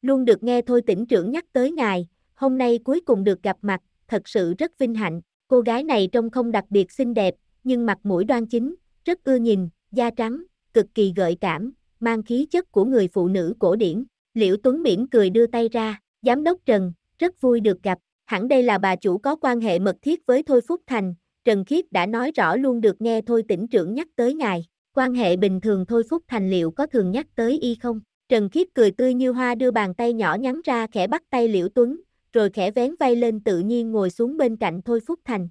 Luôn được nghe thôi tỉnh trưởng nhắc tới ngài, hôm nay cuối cùng được gặp mặt, thật sự rất vinh hạnh, cô gái này trông không đặc biệt xinh đẹp, nhưng mặt mũi đoan chính, rất ưa nhìn, da trắng, cực kỳ gợi cảm, mang khí chất của người phụ nữ cổ điển. Liễu Tuấn mỉm cười đưa tay ra, giám đốc Trần, rất vui được gặp, hẳn đây là bà chủ có quan hệ mật thiết với Thôi Phúc Thành, Trần Khiết đã nói rõ luôn được nghe Thôi tỉnh trưởng nhắc tới ngài, quan hệ bình thường Thôi Phúc Thành liệu có thường nhắc tới y không? Trần Khiết cười tươi như hoa đưa bàn tay nhỏ nhắn ra khẽ bắt tay Liễu Tuấn, rồi khẽ vén vai lên tự nhiên ngồi xuống bên cạnh Thôi Phúc Thành.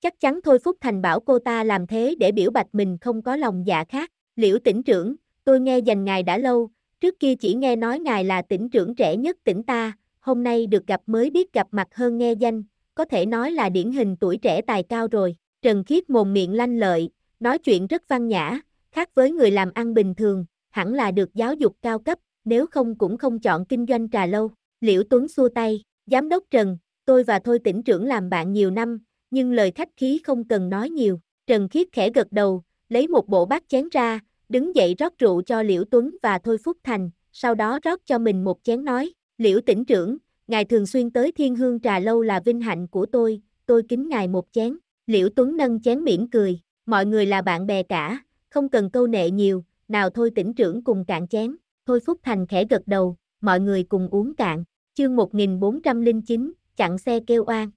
Chắc chắn Thôi Phúc Thành bảo cô ta làm thế để biểu bạch mình không có lòng dạ khác, Liễu tỉnh trưởng, tôi nghe dành ngài đã lâu, trước kia chỉ nghe nói ngài là tỉnh trưởng trẻ nhất tỉnh ta, hôm nay được gặp mới biết gặp mặt hơn nghe danh, có thể nói là điển hình tuổi trẻ tài cao rồi. Trần Khiết mồm miệng lanh lợi, nói chuyện rất văn nhã, khác với người làm ăn bình thường, hẳn là được giáo dục cao cấp, nếu không cũng không chọn kinh doanh trà lâu. Liễu Tuấn xua tay, giám đốc Trần, tôi và Thôi tỉnh trưởng làm bạn nhiều năm, nhưng lời khách khí không cần nói nhiều. Trần Khiết khẽ gật đầu, lấy một bộ bát chén ra, đứng dậy rót rượu cho Liễu Tuấn và Thôi Phúc Thành, sau đó rót cho mình một chén nói, Liễu tỉnh trưởng, ngài thường xuyên tới thiên hương trà lâu là vinh hạnh của tôi, tôi kính ngài một chén. Liễu Tuấn nâng chén mỉm cười, mọi người là bạn bè cả, không cần câu nệ nhiều, nào thôi tỉnh trưởng cùng cạn chén. Thôi Phúc Thành khẽ gật đầu, mọi người cùng uống cạn. Chương 1409, chặn xe kêu oan.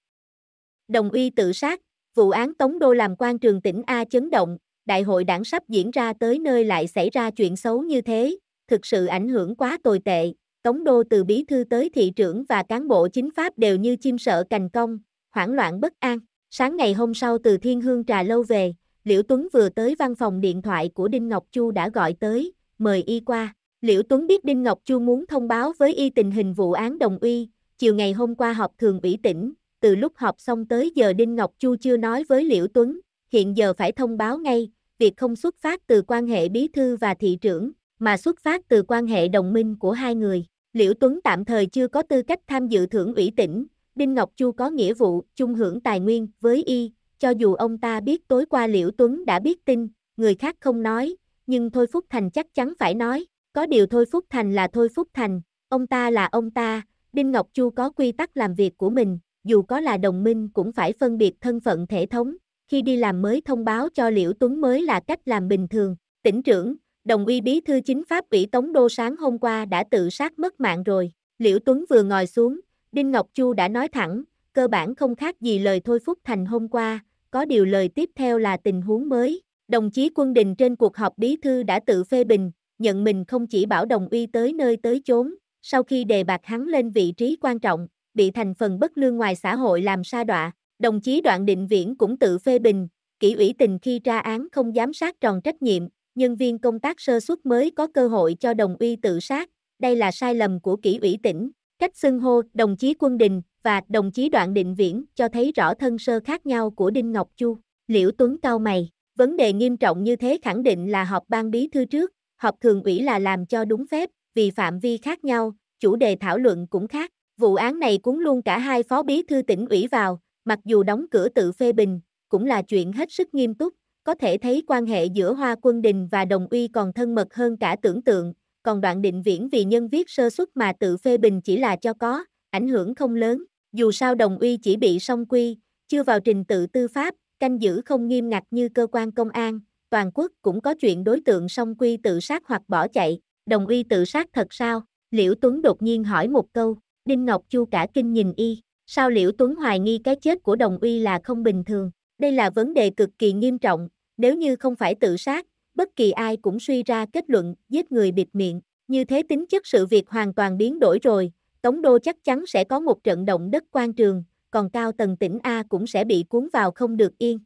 Đồng uy tự sát, vụ án Tống Đô làm quan trường tỉnh A chấn động, đại hội đảng sắp diễn ra tới nơi lại xảy ra chuyện xấu như thế, thực sự ảnh hưởng quá tồi tệ. Tống Đô từ bí thư tới thị trưởng và cán bộ chính pháp đều như chim sợ cành công, hoảng loạn bất an. Sáng ngày hôm sau từ Thiên Hương Trà Lâu về, Liễu Tuấn vừa tới văn phòng điện thoại của Đinh Ngọc Chu đã gọi tới, mời y qua. Liễu Tuấn biết Đinh Ngọc Chu muốn thông báo với y tình hình vụ án đồng uy, chiều ngày hôm qua họp thường ủy tỉnh, từ lúc họp xong tới giờ Đinh Ngọc Chu chưa nói với Liễu Tuấn, hiện giờ phải thông báo ngay, việc không xuất phát từ quan hệ bí thư và thị trưởng, mà xuất phát từ quan hệ đồng minh của hai người. Liễu Tuấn tạm thời chưa có tư cách tham dự thưởng ủy tỉnh, Đinh Ngọc Chu có nghĩa vụ chung hưởng tài nguyên với y, cho dù ông ta biết tối qua Liễu Tuấn đã biết tin, người khác không nói, nhưng Thôi Phúc Thành chắc chắn phải nói, có điều Thôi Phúc Thành là Thôi Phúc Thành, ông ta là ông ta, Đinh Ngọc Chu có quy tắc làm việc của mình, dù có là đồng minh cũng phải phân biệt thân phận thể thống, khi đi làm mới thông báo cho Liễu Tuấn mới là cách làm bình thường. Tỉnh trưởng, đồng uy bí thư chính pháp ủy Tống Đô sáng hôm qua đã tự sát mất mạng rồi. Liễu Tuấn vừa ngồi xuống, Đinh Ngọc Chu đã nói thẳng, cơ bản không khác gì lời thôi Phúc Thành hôm qua, có điều lời tiếp theo là tình huống mới. Đồng chí quân đình trên cuộc họp bí thư đã tự phê bình, nhận mình không chỉ bảo đồng uy tới nơi tới chốn, sau khi đề bạc hắn lên vị trí quan trọng, bị thành phần bất lương ngoài xã hội làm sa đọa, Đồng chí Đoạn Định Viễn cũng tự phê bình, kỷ ủy tình khi ra án không giám sát tròn trách nhiệm, nhân viên công tác sơ xuất mới có cơ hội cho đồng uy tự sát, đây là sai lầm của kỷ ủy tỉnh. Cách xưng hô đồng chí Quân Đình và đồng chí Đoạn Định Viễn cho thấy rõ thân sơ khác nhau của Đinh Ngọc Chu, Liễu Tuấn Cao Mày. Vấn đề nghiêm trọng như thế khẳng định là họp ban bí thư trước, họp thường ủy là làm cho đúng phép, vì phạm vi khác nhau, chủ đề thảo luận cũng khác. Vụ án này cuốn luôn cả hai phó bí thư tỉnh ủy vào, Mặc dù đóng cửa tự phê bình, cũng là chuyện hết sức nghiêm túc, có thể thấy quan hệ giữa Hoa Quân Đình và Đồng Uy còn thân mật hơn cả tưởng tượng, còn đoạn định viễn vì nhân viết sơ xuất mà tự phê bình chỉ là cho có, ảnh hưởng không lớn, dù sao Đồng Uy chỉ bị song quy, chưa vào trình tự tư pháp, canh giữ không nghiêm ngặt như cơ quan công an, toàn quốc cũng có chuyện đối tượng song quy tự sát hoặc bỏ chạy, Đồng Uy tự sát thật sao? Liễu Tuấn đột nhiên hỏi một câu, Đinh Ngọc Chu cả kinh nhìn y. Sao Liễu Tuấn hoài nghi cái chết của Đồng Uy là không bình thường? Đây là vấn đề cực kỳ nghiêm trọng, nếu như không phải tự sát, bất kỳ ai cũng suy ra kết luận giết người bịt miệng. Như thế tính chất sự việc hoàn toàn biến đổi rồi, Tống Đô chắc chắn sẽ có một trận động đất quan trường, còn cao tầng tỉnh A cũng sẽ bị cuốn vào không được yên.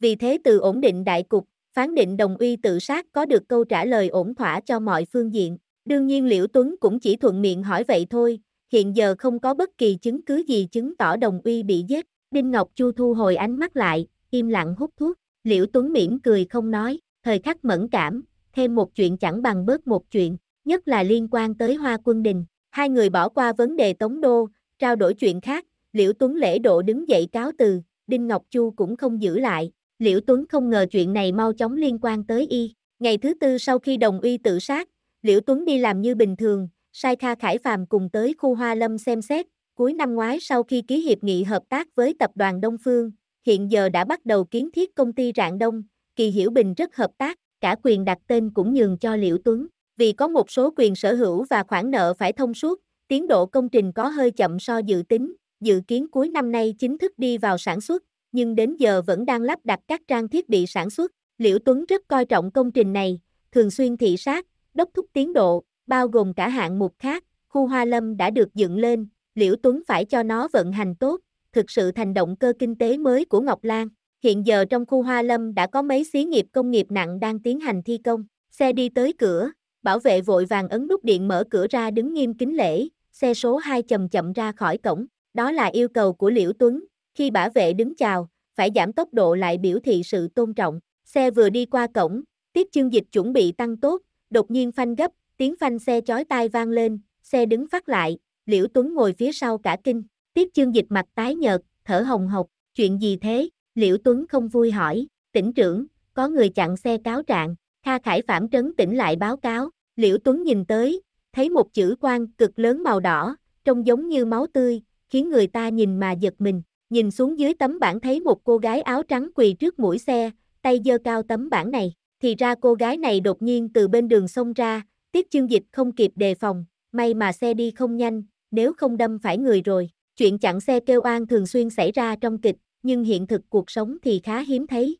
Vì thế từ ổn định đại cục, phán định đồng uy tự sát có được câu trả lời ổn thỏa cho mọi phương diện. Đương nhiên Liễu Tuấn cũng chỉ thuận miệng hỏi vậy thôi, hiện giờ không có bất kỳ chứng cứ gì chứng tỏ đồng uy bị giết. Đinh Ngọc Chu thu hồi ánh mắt lại, im lặng hút thuốc. Liễu Tuấn mỉm cười không nói, thời khắc mẫn cảm, thêm một chuyện chẳng bằng bớt một chuyện, nhất là liên quan tới Hoa Quân Đình. Hai người bỏ qua vấn đề Tống Đô, trao đổi chuyện khác, Liễu Tuấn lễ độ đứng dậy cáo từ, Đinh Ngọc Chu cũng không giữ lại. Liễu Tuấn không ngờ chuyện này mau chóng liên quan tới y. Ngày thứ tư sau khi đồng uy tự sát, Liễu Tuấn đi làm như bình thường, sai Kha Khải Phàm cùng tới khu Hoa Lâm xem xét, cuối năm ngoái sau khi ký hiệp nghị hợp tác với tập đoàn Đông Phương, hiện giờ đã bắt đầu kiến thiết công ty Rạng Đông, Kỳ Hiểu Bình rất hợp tác, cả quyền đặt tên cũng nhường cho Liễu Tuấn, vì có một số quyền sở hữu và khoản nợ phải thông suốt, tiến độ công trình có hơi chậm so dự tính, dự kiến cuối năm nay chính thức đi vào sản xuất, nhưng đến giờ vẫn đang lắp đặt các trang thiết bị sản xuất. Liễu Tuấn rất coi trọng công trình này, thường xuyên thị sát, đốc thúc tiến độ, bao gồm cả hạng mục khác, khu hoa lâm đã được dựng lên, Liễu Tuấn phải cho nó vận hành tốt, thực sự thành động cơ kinh tế mới của Ngọc Lan. Hiện giờ trong khu hoa lâm đã có mấy xí nghiệp công nghiệp nặng đang tiến hành thi công, xe đi tới cửa, bảo vệ vội vàng ấn nút điện mở cửa ra đứng nghiêm kính lễ, xe số 2 chậm chậm ra khỏi cổng, đó là yêu cầu của Liễu Tuấn, khi bảo vệ đứng chào, phải giảm tốc độ lại biểu thị sự tôn trọng, xe vừa đi qua cổng, tiếp chương dịch chuẩn bị tăng tốt, đột nhiên phanh gấp, Tiếng phanh xe chói tai vang lên, xe đứng phát lại, Liễu Tuấn ngồi phía sau cả kinh. tiếp chương dịch mặt tái nhợt, thở hồng hộc, chuyện gì thế? Liễu Tuấn không vui hỏi, tỉnh trưởng, có người chặn xe cáo trạng, Kha Khải Phạm trấn tỉnh lại báo cáo, Liễu Tuấn nhìn tới, thấy một chữ quan cực lớn màu đỏ, trông giống như máu tươi, khiến người ta nhìn mà giật mình, nhìn xuống dưới tấm bảng thấy một cô gái áo trắng quỳ trước mũi xe, tay giơ cao tấm bảng này, thì ra cô gái này đột nhiên từ bên đường xông ra, tiếp chương dịch không kịp đề phòng, may mà xe đi không nhanh, nếu không đâm phải người rồi. Chuyện chặn xe kêu an thường xuyên xảy ra trong kịch, nhưng hiện thực cuộc sống thì khá hiếm thấy.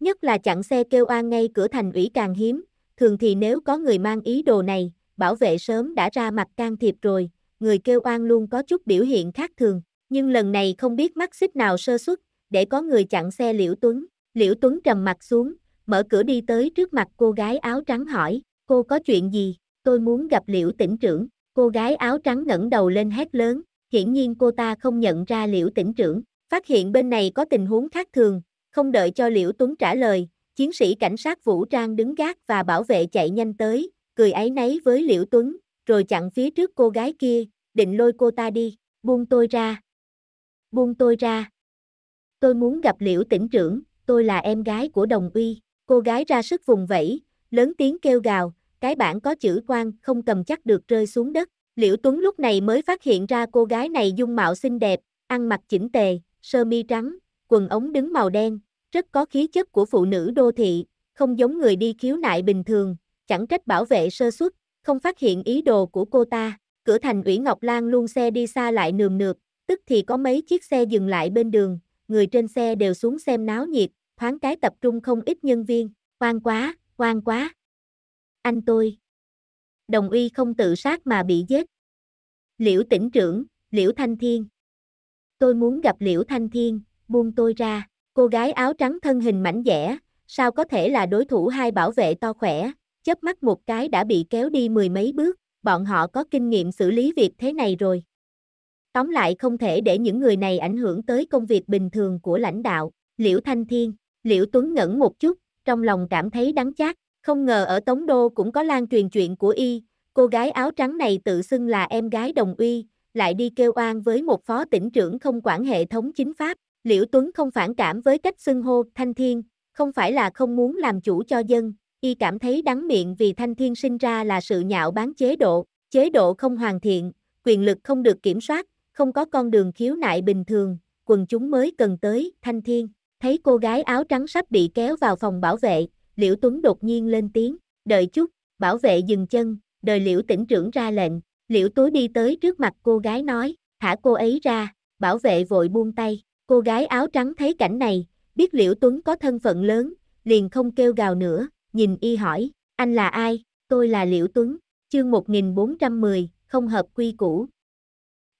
Nhất là chặn xe kêu an ngay cửa thành ủy càng hiếm, thường thì nếu có người mang ý đồ này, bảo vệ sớm đã ra mặt can thiệp rồi, người kêu an luôn có chút biểu hiện khác thường, nhưng lần này không biết mắt xích nào sơ xuất, để có người chặn xe Liễu Tuấn. Liễu Tuấn trầm mặt xuống, mở cửa đi tới trước mặt cô gái áo trắng hỏi, Cô có chuyện gì? Tôi muốn gặp Liễu tỉnh trưởng. Cô gái áo trắng ngẩng đầu lên hét lớn. Hiển nhiên cô ta không nhận ra Liễu tỉnh trưởng. Phát hiện bên này có tình huống khác thường. Không đợi cho Liễu Tuấn trả lời. Chiến sĩ cảnh sát vũ trang đứng gác và bảo vệ chạy nhanh tới. Cười áy náy với Liễu Tuấn. Rồi chặn phía trước cô gái kia. Định lôi cô ta đi. Buông tôi ra. Buông tôi ra. Tôi muốn gặp Liễu tỉnh trưởng. Tôi là em gái của Đồng Uy. Cô gái ra sức vùng vẫy, lớn tiếng kêu gào, cái bản có chữ quan không cầm chắc được rơi xuống đất. Liễu Tuấn lúc này mới phát hiện ra cô gái này dung mạo xinh đẹp, ăn mặc chỉnh tề, sơ mi trắng, quần ống đứng màu đen, rất có khí chất của phụ nữ đô thị, không giống người đi khiếu nại bình thường, chẳng trách bảo vệ sơ suất, không phát hiện ý đồ của cô ta. Cửa thành Ủy Ngọc Lan luôn xe đi xa lại nườm nượp, tức thì có mấy chiếc xe dừng lại bên đường, người trên xe đều xuống xem náo nhiệt, thoáng cái tập trung không ít nhân viên, quan quá, Oan quá! Anh tôi! Đồng uy không tự sát mà bị giết. Liễu tỉnh trưởng, Liễu Thanh Thiên. Tôi muốn gặp Liễu Thanh Thiên, buông tôi ra. Cô gái áo trắng thân hình mảnh dẻ, sao có thể là đối thủ hai bảo vệ to khỏe, chớp mắt một cái đã bị kéo đi mười mấy bước, bọn họ có kinh nghiệm xử lý việc thế này rồi. Tóm lại không thể để những người này ảnh hưởng tới công việc bình thường của lãnh đạo, Liễu Thanh Thiên, Liễu Tuấn ngẩn một chút, trong lòng cảm thấy đắng chát, không ngờ ở Tống Đô cũng có lan truyền chuyện của y, cô gái áo trắng này tự xưng là em gái đồng uy, lại đi kêu oan với một phó tỉnh trưởng không quản hệ thống chính pháp, Liễu Tuấn không phản cảm với cách xưng hô Thanh Thiên, không phải là không muốn làm chủ cho dân, y cảm thấy đắng miệng vì Thanh Thiên sinh ra là sự nhạo bán chế độ, chế độ không hoàn thiện, quyền lực không được kiểm soát, không có con đường khiếu nại bình thường, quần chúng mới cần tới Thanh Thiên. Thấy cô gái áo trắng sắp bị kéo vào phòng bảo vệ, Liễu Tuấn đột nhiên lên tiếng, đợi chút, bảo vệ dừng chân, đời Liễu tỉnh trưởng ra lệnh, Liễu Tú đi tới trước mặt cô gái nói, thả cô ấy ra, bảo vệ vội buông tay, cô gái áo trắng thấy cảnh này, biết Liễu Tuấn có thân phận lớn, liền không kêu gào nữa, nhìn y hỏi, anh là ai, tôi là Liễu Tuấn, chương 1410, không hợp quy củ.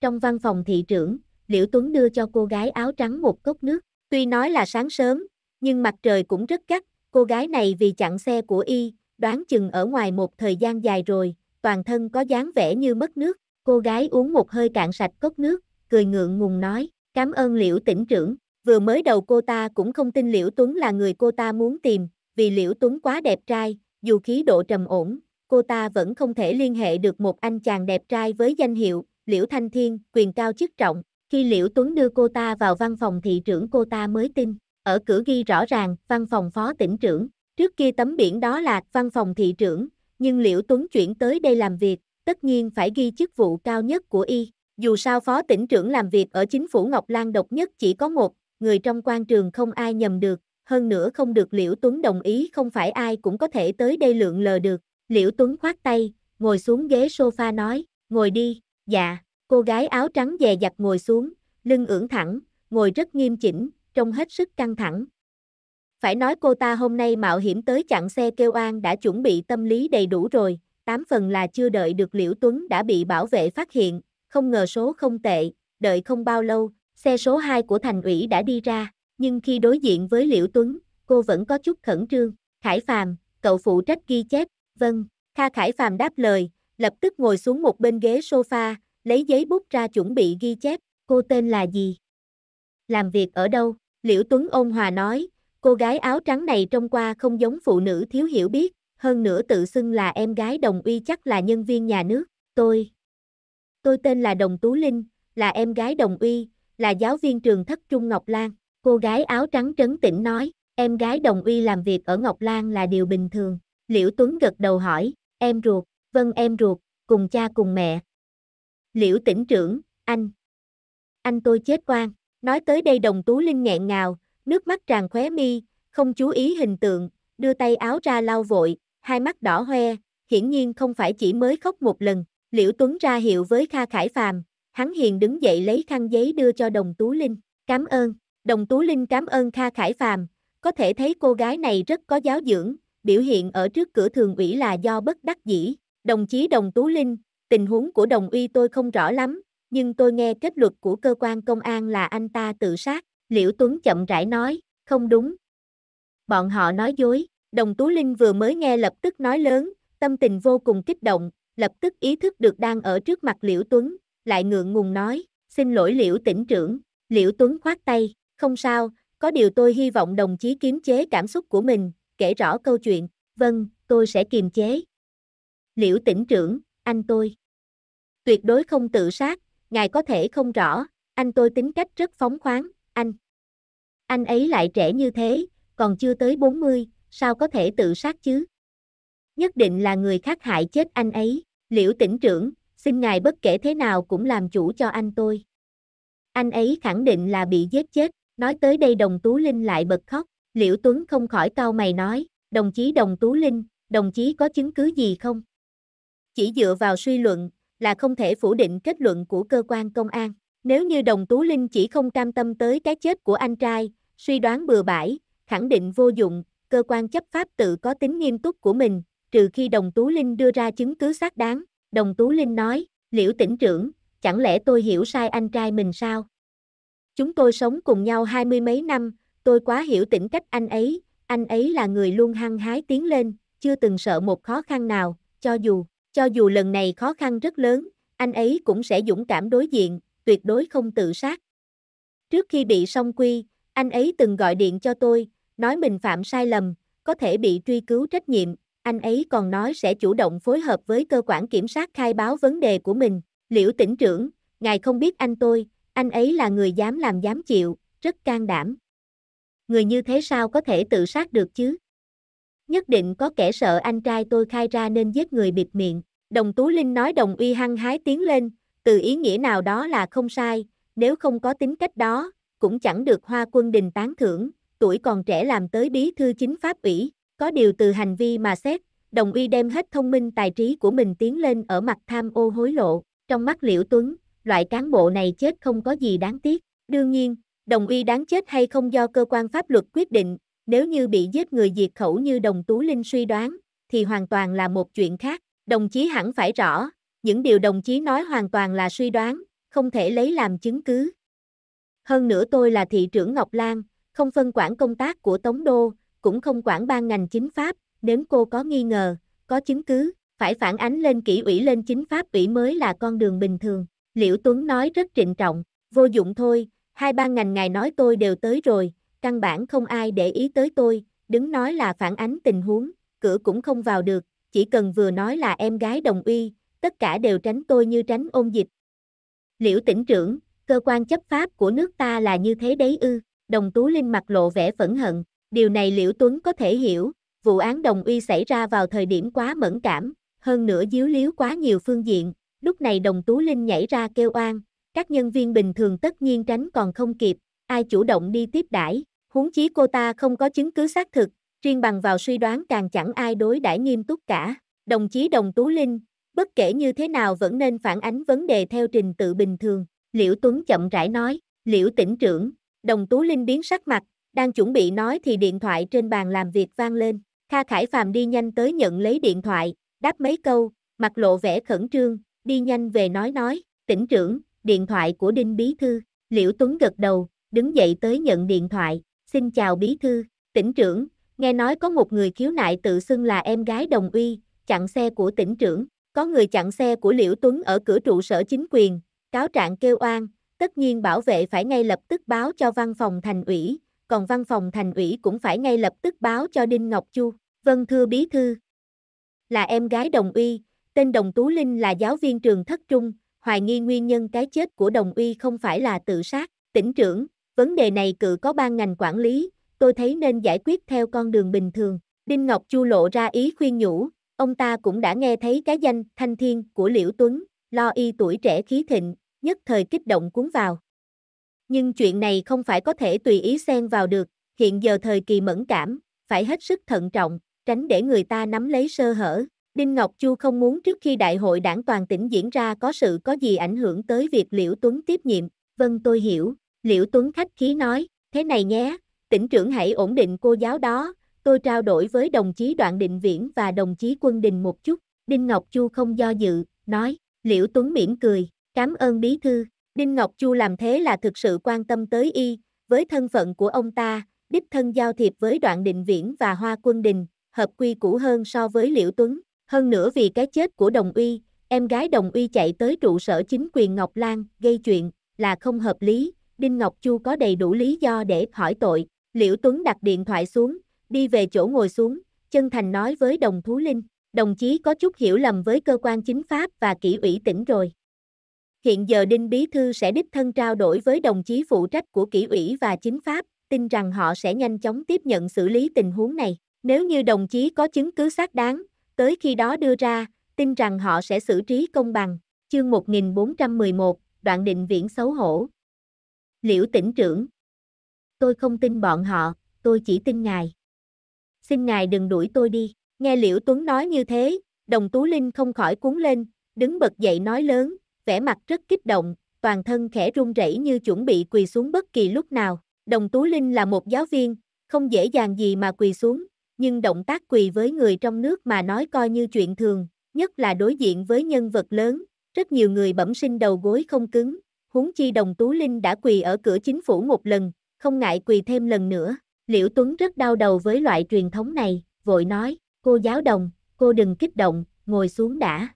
Trong văn phòng thị trưởng, Liễu Tuấn đưa cho cô gái áo trắng một cốc nước, Tuy nói là sáng sớm, nhưng mặt trời cũng rất gắt, cô gái này vì chặn xe của y, đoán chừng ở ngoài một thời gian dài rồi, toàn thân có dáng vẻ như mất nước. Cô gái uống một hơi cạn sạch cốc nước, cười ngượng ngùng nói, cảm ơn liễu tỉnh trưởng. Vừa mới đầu cô ta cũng không tin Liễu Tuấn là người cô ta muốn tìm, vì Liễu Tuấn quá đẹp trai, dù khí độ trầm ổn, cô ta vẫn không thể liên hệ được một anh chàng đẹp trai với danh hiệu Liễu Thanh Thiên, quyền cao chức trọng. Khi Liễu Tuấn đưa cô ta vào văn phòng thị trưởng cô ta mới tin, ở cửa ghi rõ ràng văn phòng phó tỉnh trưởng, trước kia tấm biển đó là văn phòng thị trưởng, nhưng Liễu Tuấn chuyển tới đây làm việc, tất nhiên phải ghi chức vụ cao nhất của y. Dù sao phó tỉnh trưởng làm việc ở chính phủ Ngọc Lan độc nhất chỉ có một, người trong quan trường không ai nhầm được, hơn nữa không được Liễu Tuấn đồng ý không phải ai cũng có thể tới đây lượn lờ được. Liễu Tuấn khoát tay, ngồi xuống ghế sofa nói, ngồi đi, dạ, Cô gái áo trắng dè dặt ngồi xuống, lưng ưỡn thẳng, ngồi rất nghiêm chỉnh, trông hết sức căng thẳng. Phải nói cô ta hôm nay mạo hiểm tới chặn xe kêu an đã chuẩn bị tâm lý đầy đủ rồi, tám phần là chưa đợi được Liễu Tuấn đã bị bảo vệ phát hiện, không ngờ số không tệ, đợi không bao lâu, xe số 2 của thành ủy đã đi ra, nhưng khi đối diện với Liễu Tuấn, cô vẫn có chút khẩn trương, Khải Phàm, cậu phụ trách ghi chép, vâng, Kha Khải Phàm đáp lời, lập tức ngồi xuống một bên ghế sofa, lấy giấy bút ra chuẩn bị ghi chép, cô tên là gì? Làm việc ở đâu? Liễu Tuấn ôn hòa nói, cô gái áo trắng này trông qua không giống phụ nữ thiếu hiểu biết, hơn nữa tự xưng là em gái đồng uy chắc là nhân viên nhà nước, tôi. Tôi tên là Đồng Tú Linh, là em gái đồng uy, là giáo viên trường thất Trung Ngọc Lan. Cô gái áo trắng trấn tĩnh nói, em gái đồng uy làm việc ở Ngọc Lan là điều bình thường. Liễu Tuấn gật đầu hỏi, em ruột, vâng em ruột, cùng cha cùng mẹ, Liễu tỉnh trưởng, anh. Anh tôi chết oan. Nói tới đây đồng tú linh nghẹn ngào, nước mắt tràn khóe mi, không chú ý hình tượng, đưa tay áo ra lau vội, hai mắt đỏ hoe, hiển nhiên không phải chỉ mới khóc một lần. Liễu Tuấn ra hiệu với Kha Khải Phàm, hắn hiền đứng dậy lấy khăn giấy đưa cho đồng tú linh. Cảm ơn, đồng tú linh cảm ơn Kha Khải Phàm, có thể thấy cô gái này rất có giáo dưỡng, biểu hiện ở trước cửa thường ủy là do bất đắc dĩ. Đồng chí đồng tú linh, tình huống của đồng uy tôi không rõ lắm, nhưng tôi nghe kết luật của cơ quan công an là anh ta tự sát, Liễu Tuấn chậm rãi nói, không đúng. Bọn họ nói dối, đồng Tú Linh vừa mới nghe lập tức nói lớn, tâm tình vô cùng kích động, lập tức ý thức được đang ở trước mặt Liễu Tuấn, lại ngượng ngùng nói, xin lỗi Liễu tỉnh trưởng, Liễu Tuấn khoát tay, không sao, có điều tôi hy vọng đồng chí kiềm chế cảm xúc của mình, kể rõ câu chuyện, vâng, tôi sẽ kiềm chế. Liễu tỉnh trưởng, anh tôi. Tuyệt đối không tự sát, ngài có thể không rõ, anh tôi tính cách rất phóng khoáng, anh. Anh ấy lại trẻ như thế, còn chưa tới 40, sao có thể tự sát chứ? Nhất định là người khác hại chết anh ấy, liễu tỉnh trưởng, xin ngài bất kể thế nào cũng làm chủ cho anh tôi. Anh ấy khẳng định là bị giết chết, nói tới đây đồng Tú Linh lại bật khóc, liễu Tuấn không khỏi cau mày nói, đồng chí đồng Tú Linh, đồng chí có chứng cứ gì không? Chỉ dựa vào suy luận, là không thể phủ định kết luận của cơ quan công an. Nếu như đồng Tú Linh chỉ không cam tâm tới cái chết của anh trai, suy đoán bừa bãi, khẳng định vô dụng, cơ quan chấp pháp tự có tính nghiêm túc của mình, trừ khi đồng Tú Linh đưa ra chứng cứ xác đáng. Đồng Tú Linh nói, liễu tỉnh trưởng, chẳng lẽ tôi hiểu sai anh trai mình sao? Chúng tôi sống cùng nhau hai mươi mấy năm, tôi quá hiểu tính cách anh ấy, anh ấy là người luôn hăng hái tiến lên, chưa từng sợ một khó khăn nào, cho dù cho dù lần này khó khăn rất lớn, anh ấy cũng sẽ dũng cảm đối diện, tuyệt đối không tự sát. Trước khi bị song quy, anh ấy từng gọi điện cho tôi, nói mình phạm sai lầm, có thể bị truy cứu trách nhiệm, anh ấy còn nói sẽ chủ động phối hợp với cơ quan kiểm sát khai báo vấn đề của mình. Liễu tỉnh trưởng, ngài không biết anh tôi, anh ấy là người dám làm dám chịu, rất can đảm. Người như thế sao có thể tự sát được chứ? nhất định có kẻ sợ anh trai tôi khai ra nên giết người bịt miệng. Đồng Tú Linh nói đồng uy hăng hái tiến lên, từ ý nghĩa nào đó là không sai, nếu không có tính cách đó, cũng chẳng được hoa quân đình tán thưởng, tuổi còn trẻ làm tới bí thư chính pháp ủy, có điều từ hành vi mà xét, đồng uy đem hết thông minh tài trí của mình tiến lên ở mặt tham ô hối lộ, trong mắt Liễu Tuấn, loại cán bộ này chết không có gì đáng tiếc, đương nhiên, đồng uy đáng chết hay không do cơ quan pháp luật quyết định, nếu như bị giết người diệt khẩu như đồng Tú Linh suy đoán, thì hoàn toàn là một chuyện khác, đồng chí hẳn phải rõ, những điều đồng chí nói hoàn toàn là suy đoán, không thể lấy làm chứng cứ. Hơn nữa tôi là thị trưởng Ngọc Lan, không phân quản công tác của Tống Đô, cũng không quản ban ngành chính pháp, nếu cô có nghi ngờ, có chứng cứ, phải phản ánh lên kỷ ủy lên chính pháp ủy mới là con đường bình thường. Liễu Tuấn nói rất trịnh trọng, vô dụng thôi, hai ban ngành ngài nói tôi đều tới rồi, Căn bản không ai để ý tới tôi, đứng nói là phản ánh tình huống, cửa cũng không vào được, chỉ cần vừa nói là em gái đồng uy, tất cả đều tránh tôi như tránh ôn dịch. Liễu tỉnh trưởng, cơ quan chấp pháp của nước ta là như thế đấy ư, đồng tú linh mặt lộ vẻ phẫn hận, điều này Liễu Tuấn có thể hiểu, vụ án đồng uy xảy ra vào thời điểm quá mẫn cảm, hơn nữa díu liếu quá nhiều phương diện, lúc này đồng tú linh nhảy ra kêu oan, các nhân viên bình thường tất nhiên tránh còn không kịp, ai chủ động đi tiếp đãi Huống chí cô ta không có chứng cứ xác thực, riêng bằng vào suy đoán càng chẳng ai đối đãi nghiêm túc cả. Đồng chí Đồng Tú Linh, bất kể như thế nào vẫn nên phản ánh vấn đề theo trình tự bình thường. Liễu Tuấn chậm rãi nói, Liễu tỉnh trưởng, Đồng Tú Linh biến sắc mặt, đang chuẩn bị nói thì điện thoại trên bàn làm việc vang lên. Kha Khải Phàm đi nhanh tới nhận lấy điện thoại, đáp mấy câu, mặt lộ vẻ khẩn trương, đi nhanh về nói nói, tỉnh trưởng, điện thoại của Đinh Bí Thư. Liễu Tuấn gật đầu, đứng dậy tới nhận điện thoại, xin chào bí thư, tỉnh trưởng, nghe nói có một người khiếu nại tự xưng là em gái đồng uy, chặn xe của tỉnh trưởng, có người chặn xe của Liễu Tuấn ở cửa trụ sở chính quyền, cáo trạng kêu oan, tất nhiên bảo vệ phải ngay lập tức báo cho văn phòng thành ủy, còn văn phòng thành ủy cũng phải ngay lập tức báo cho Đinh Ngọc Chu, vâng thưa bí thư. Là em gái đồng uy, tên đồng Tú Linh là giáo viên trường thất trung, hoài nghi nguyên nhân cái chết của đồng uy không phải là tự sát, tỉnh trưởng, Vấn đề này cự có ban ngành quản lý, tôi thấy nên giải quyết theo con đường bình thường. Đinh Ngọc Chu lộ ra ý khuyên nhủ, ông ta cũng đã nghe thấy cái danh thanh thiên của Liễu Tuấn, lo y tuổi trẻ khí thịnh, nhất thời kích động cuốn vào. Nhưng chuyện này không phải có thể tùy ý xen vào được, hiện giờ thời kỳ mẫn cảm, phải hết sức thận trọng, tránh để người ta nắm lấy sơ hở. Đinh Ngọc Chu không muốn trước khi đại hội đảng toàn tỉnh diễn ra có sự có gì ảnh hưởng tới việc Liễu Tuấn tiếp nhiệm. Vâng tôi hiểu. Liễu Tuấn khách khí nói, thế này nhé, tỉnh trưởng hãy ổn định cô giáo đó, tôi trao đổi với đồng chí Đoạn Định Viễn và đồng chí Quân Đình một chút. Đinh Ngọc Chu không do dự, nói, Liễu Tuấn mỉm cười, cảm ơn bí thư. Đinh Ngọc Chu làm thế là thực sự quan tâm tới y, với thân phận của ông ta, đích thân giao thiệp với Đoạn Định Viễn và Hoa Quân Đình, hợp quy cũ hơn so với Liễu Tuấn. Hơn nữa vì cái chết của Đồng Uy, em gái Đồng Uy chạy tới trụ sở chính quyền Ngọc Lan, gây chuyện, là không hợp lý, Đinh Ngọc Chu có đầy đủ lý do để hỏi tội, Liễu Tuấn đặt điện thoại xuống, đi về chỗ ngồi xuống, chân thành nói với đồng thú linh, đồng chí có chút hiểu lầm với cơ quan chính pháp và kỷ ủy tỉnh rồi. Hiện giờ Đinh Bí Thư sẽ đích thân trao đổi với đồng chí phụ trách của kỷ ủy và chính pháp, tin rằng họ sẽ nhanh chóng tiếp nhận xử lý tình huống này. Nếu như đồng chí có chứng cứ xác đáng, tới khi đó đưa ra, tin rằng họ sẽ xử trí công bằng. Chương 1411, đoạn định viễn xấu hổ. Liễu tỉnh trưởng. Tôi không tin bọn họ, tôi chỉ tin ngài. Xin ngài đừng đuổi tôi đi. Nghe Liễu Tuấn nói như thế, đồng Tú Linh không khỏi cuốn lên, đứng bật dậy nói lớn, vẻ mặt rất kích động, toàn thân khẽ run rẩy như chuẩn bị quỳ xuống bất kỳ lúc nào. Đồng Tú Linh là một giáo viên, không dễ dàng gì mà quỳ xuống, nhưng động tác quỳ với người trong nước mà nói coi như chuyện thường, nhất là đối diện với nhân vật lớn, rất nhiều người bẩm sinh đầu gối không cứng, huống chi đồng Tú Linh đã quỳ ở cửa chính phủ một lần, không ngại quỳ thêm lần nữa. Liễu Tuấn rất đau đầu với loại truyền thống này, vội nói, cô giáo đồng, cô đừng kích động, ngồi xuống đã.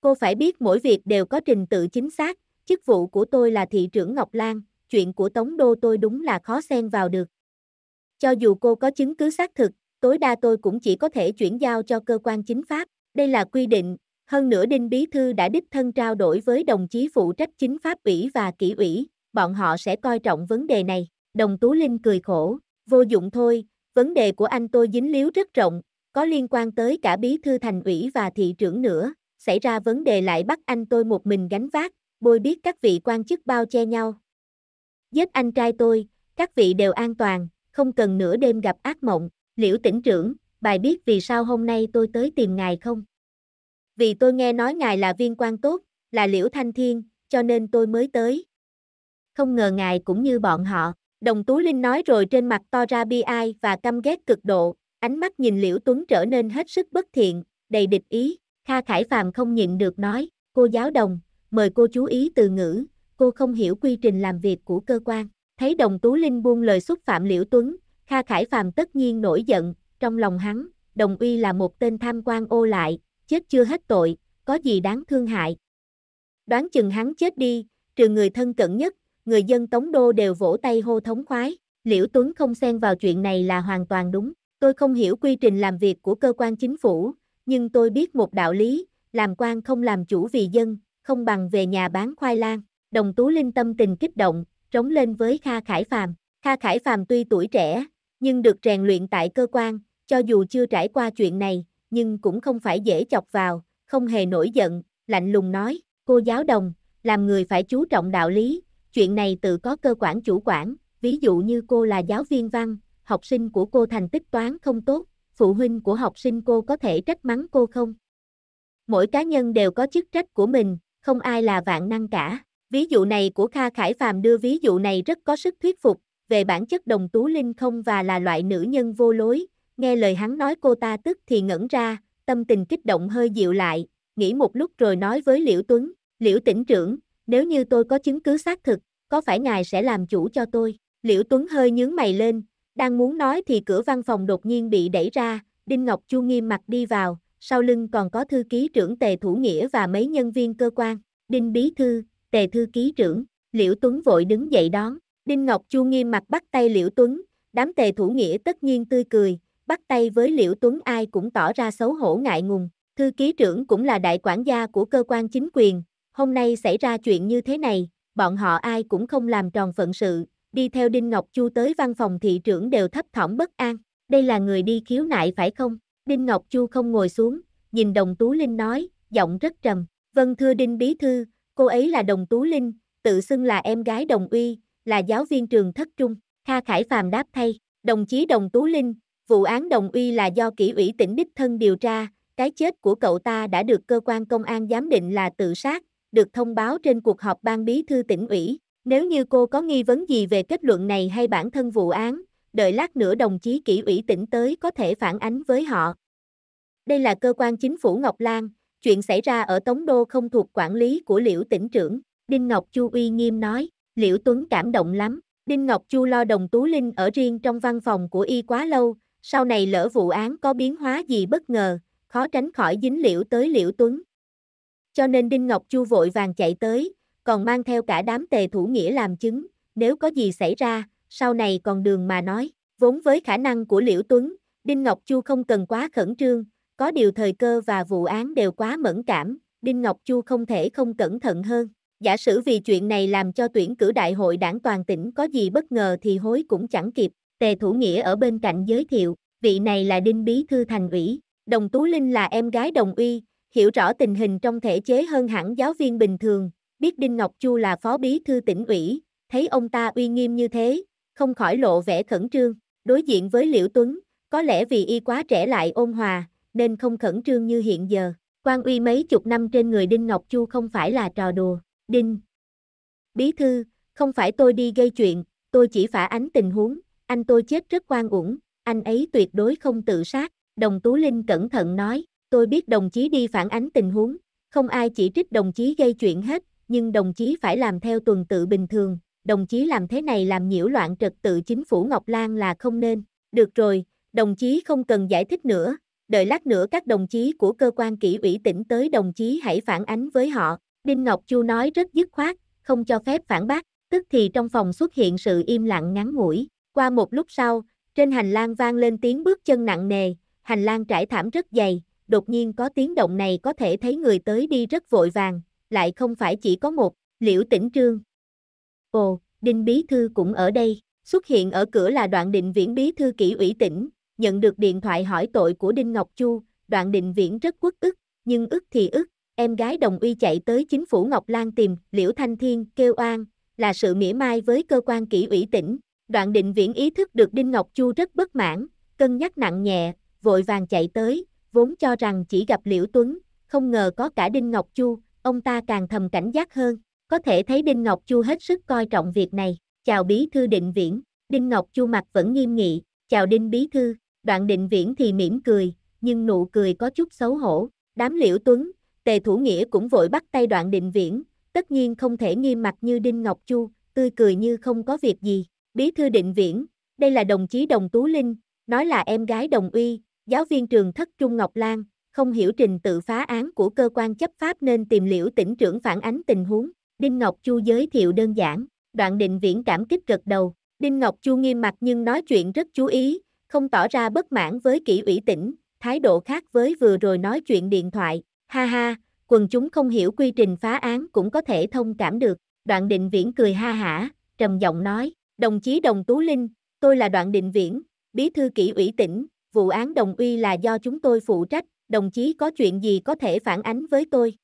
Cô phải biết mỗi việc đều có trình tự chính xác, chức vụ của tôi là thị trưởng Ngọc Lan, chuyện của Tống Đô tôi đúng là khó xen vào được. Cho dù cô có chứng cứ xác thực, tối đa tôi cũng chỉ có thể chuyển giao cho cơ quan chính pháp, đây là quy định, hơn nữa Đinh Bí Thư đã đích thân trao đổi với đồng chí phụ trách chính pháp ủy và kỷ ủy, bọn họ sẽ coi trọng vấn đề này. Đồng Tú Linh cười khổ, vô dụng thôi, vấn đề của anh tôi dính líu rất rộng, có liên quan tới cả Bí Thư thành ủy và thị trưởng nữa, xảy ra vấn đề lại bắt anh tôi một mình gánh vác, bôi biết các vị quan chức bao che nhau. Giết anh trai tôi, các vị đều an toàn, không cần nửa đêm gặp ác mộng, liễu tỉnh trưởng, bài biết vì sao hôm nay tôi tới tìm ngài không? vì tôi nghe nói ngài là viên quan tốt, là Liễu Thanh Thiên, cho nên tôi mới tới. Không ngờ ngài cũng như bọn họ, đồng Tú Linh nói rồi trên mặt to ra bi ai và căm ghét cực độ, ánh mắt nhìn Liễu Tuấn trở nên hết sức bất thiện, đầy địch ý, Kha Khải Phàm không nhịn được nói, cô giáo đồng, mời cô chú ý từ ngữ, cô không hiểu quy trình làm việc của cơ quan, thấy đồng Tú Linh buông lời xúc phạm Liễu Tuấn, Kha Khải Phàm tất nhiên nổi giận, trong lòng hắn, đồng uy là một tên tham quan ô lại, chết chưa hết tội, có gì đáng thương hại. Đoán chừng hắn chết đi, trừ người thân cận nhất, người dân Tống Đô đều vỗ tay hô thống khoái, Liễu Tuấn không xen vào chuyện này là hoàn toàn đúng. Tôi không hiểu quy trình làm việc của cơ quan chính phủ, nhưng tôi biết một đạo lý, làm quan không làm chủ vì dân, không bằng về nhà bán khoai lang. Đồng Tú Linh tâm tình kích động, trống lên với Kha Khải Phàm. Kha Khải Phàm tuy tuổi trẻ, nhưng được rèn luyện tại cơ quan, cho dù chưa trải qua chuyện này, nhưng cũng không phải dễ chọc vào, không hề nổi giận, lạnh lùng nói, cô giáo đồng, làm người phải chú trọng đạo lý, chuyện này tự có cơ quản chủ quản, ví dụ như cô là giáo viên văn, học sinh của cô thành tích toán không tốt, phụ huynh của học sinh cô có thể trách mắng cô không? Mỗi cá nhân đều có chức trách của mình, không ai là vạn năng cả. Ví dụ này của Kha Khải Phàm đưa ví dụ này rất có sức thuyết phục, về bản chất đồng tú linh không và là loại nữ nhân vô lối, Nghe lời hắn nói cô ta tức thì ngẩn ra, tâm tình kích động hơi dịu lại, nghĩ một lúc rồi nói với Liễu Tuấn, Liễu tỉnh trưởng, nếu như tôi có chứng cứ xác thực, có phải ngài sẽ làm chủ cho tôi? Liễu Tuấn hơi nhướng mày lên, đang muốn nói thì cửa văn phòng đột nhiên bị đẩy ra, Đinh Ngọc Chu nghiêm mặt đi vào, sau lưng còn có thư ký trưởng Tề Thủ Nghĩa và mấy nhân viên cơ quan, Đinh Bí Thư, Tề Thư Ký trưởng, Liễu Tuấn vội đứng dậy đón, Đinh Ngọc Chu nghiêm mặt bắt tay Liễu Tuấn, đám Tề Thủ Nghĩa tất nhiên tươi cười, bắt tay với Liễu Tuấn ai cũng tỏ ra xấu hổ ngại ngùng. Thư ký trưởng cũng là đại quản gia của cơ quan chính quyền, hôm nay xảy ra chuyện như thế này, bọn họ ai cũng không làm tròn phận sự, đi theo Đinh Ngọc Chu tới văn phòng thị trưởng đều thấp thỏm bất an, đây là người đi khiếu nại phải không? Đinh Ngọc Chu không ngồi xuống, nhìn đồng Tú Linh nói, giọng rất trầm, vâng thưa Đinh Bí Thư, cô ấy là đồng Tú Linh, tự xưng là em gái đồng uy, là giáo viên trường thất trung, Kha Khải Phàm đáp thay, đồng chí đồng Tú Linh, Vụ án Đồng Uy là do kỷ ủy tỉnh đích thân điều tra, cái chết của cậu ta đã được cơ quan công an giám định là tự sát, được thông báo trên cuộc họp ban bí thư tỉnh ủy. Nếu như cô có nghi vấn gì về kết luận này hay bản thân vụ án, đợi lát nữa đồng chí kỷ ủy tỉnh tới có thể phản ánh với họ. Đây là cơ quan chính phủ Ngọc Lan, chuyện xảy ra ở Tống Đô không thuộc quản lý của Liễu tỉnh trưởng, Đinh Ngọc Chu uy nghiêm nói, Liễu Tuấn cảm động lắm, Đinh Ngọc Chu lo đồng Tú Linh ở riêng trong văn phòng của y quá lâu, sau này lỡ vụ án có biến hóa gì bất ngờ, khó tránh khỏi dính liễu tới liễu tuấn. Cho nên Đinh Ngọc Chu vội vàng chạy tới, còn mang theo cả đám tề thủ nghĩa làm chứng, nếu có gì xảy ra, sau này còn đường mà nói, vốn với khả năng của liễu tuấn, Đinh Ngọc Chu không cần quá khẩn trương, có điều thời cơ và vụ án đều quá mẫn cảm, Đinh Ngọc Chu không thể không cẩn thận hơn. Giả sử vì chuyện này làm cho tuyển cử đại hội đảng toàn tỉnh có gì bất ngờ thì hối cũng chẳng kịp. Tề Thủ Nghĩa ở bên cạnh giới thiệu, vị này là Đinh Bí Thư Thành ủy, Đồng Tú Linh là em gái Đồng Uy, hiểu rõ tình hình trong thể chế hơn hẳn giáo viên bình thường, biết Đinh Ngọc Chu là Phó Bí Thư tỉnh ủy, thấy ông ta uy nghiêm như thế, không khỏi lộ vẻ khẩn trương, đối diện với Liễu Tuấn, có lẽ vì y quá trẻ lại ôn hòa, nên không khẩn trương như hiện giờ. Quan uy mấy chục năm trên người Đinh Ngọc Chu không phải là trò đùa. Đinh. Bí thư, không phải tôi đi gây chuyện, tôi chỉ phả ánh tình huống, anh tôi chết rất oan uổng, anh ấy tuyệt đối không tự sát, đồng Tú Linh cẩn thận nói, tôi biết đồng chí đi phản ánh tình huống, không ai chỉ trích đồng chí gây chuyện hết, nhưng đồng chí phải làm theo tuần tự bình thường, đồng chí làm thế này làm nhiễu loạn trật tự chính phủ Ngọc Lan là không nên, được rồi, đồng chí không cần giải thích nữa, đợi lát nữa các đồng chí của cơ quan kỷ ủy tỉnh tới đồng chí hãy phản ánh với họ, Đinh Ngọc Chu nói rất dứt khoát, không cho phép phản bác, tức thì trong phòng xuất hiện sự im lặng ngắn ngủi. Qua một lúc sau, trên hành lang vang lên tiếng bước chân nặng nề, hành lang trải thảm rất dày, đột nhiên có tiếng động này có thể thấy người tới đi rất vội vàng, lại không phải chỉ có một, liễu tỉnh trương. Ồ, Đinh Bí Thư cũng ở đây, xuất hiện ở cửa là đoạn định viễn Bí Thư kỷ ủy tỉnh, nhận được điện thoại hỏi tội của Đinh Ngọc Chu, đoạn định viễn rất quất ức, nhưng ức thì ức, em gái đồng uy chạy tới chính phủ Ngọc Lan tìm, Liễu Thanh Thiên kêu oan, là sự mỉa mai với cơ quan kỷ ủy tỉnh, Đoạn định viễn ý thức được Đinh Ngọc Chu rất bất mãn, cân nhắc nặng nhẹ, vội vàng chạy tới, vốn cho rằng chỉ gặp Liễu Tuấn, không ngờ có cả Đinh Ngọc Chu, ông ta càng thầm cảnh giác hơn, có thể thấy Đinh Ngọc Chu hết sức coi trọng việc này, chào bí thư định viễn, Đinh Ngọc Chu mặt vẫn nghiêm nghị, chào Đinh bí thư, đoạn định viễn thì mỉm cười, nhưng nụ cười có chút xấu hổ, đám Liễu Tuấn, Tề Thủ Nghĩa cũng vội bắt tay đoạn định viễn, tất nhiên không thể nghiêm mặt như Đinh Ngọc Chu, tươi cười như không có việc gì, Bí thư định viễn, đây là đồng chí Đồng Tú Linh, nói là em gái Đồng Uy, giáo viên trường thất Trung Ngọc Lan, không hiểu trình tự phá án của cơ quan chấp pháp nên tìm liễu tỉnh trưởng phản ánh tình huống. Đinh Ngọc Chu giới thiệu đơn giản, đoạn định viễn cảm kích gật đầu. Đinh Ngọc Chu nghiêm mặt nhưng nói chuyện rất chú ý, không tỏ ra bất mãn với kỷ ủy tỉnh, thái độ khác với vừa rồi nói chuyện điện thoại. Ha ha, quần chúng không hiểu quy trình phá án cũng có thể thông cảm được. Đoạn định viễn cười ha hả, trầm giọng nói, Đồng chí Đồng Tú Linh, tôi là Đoạn Định Viễn, Bí thư kỷ ủy tỉnh, vụ án Đồng Uy là do chúng tôi phụ trách, đồng chí có chuyện gì có thể phản ánh với tôi?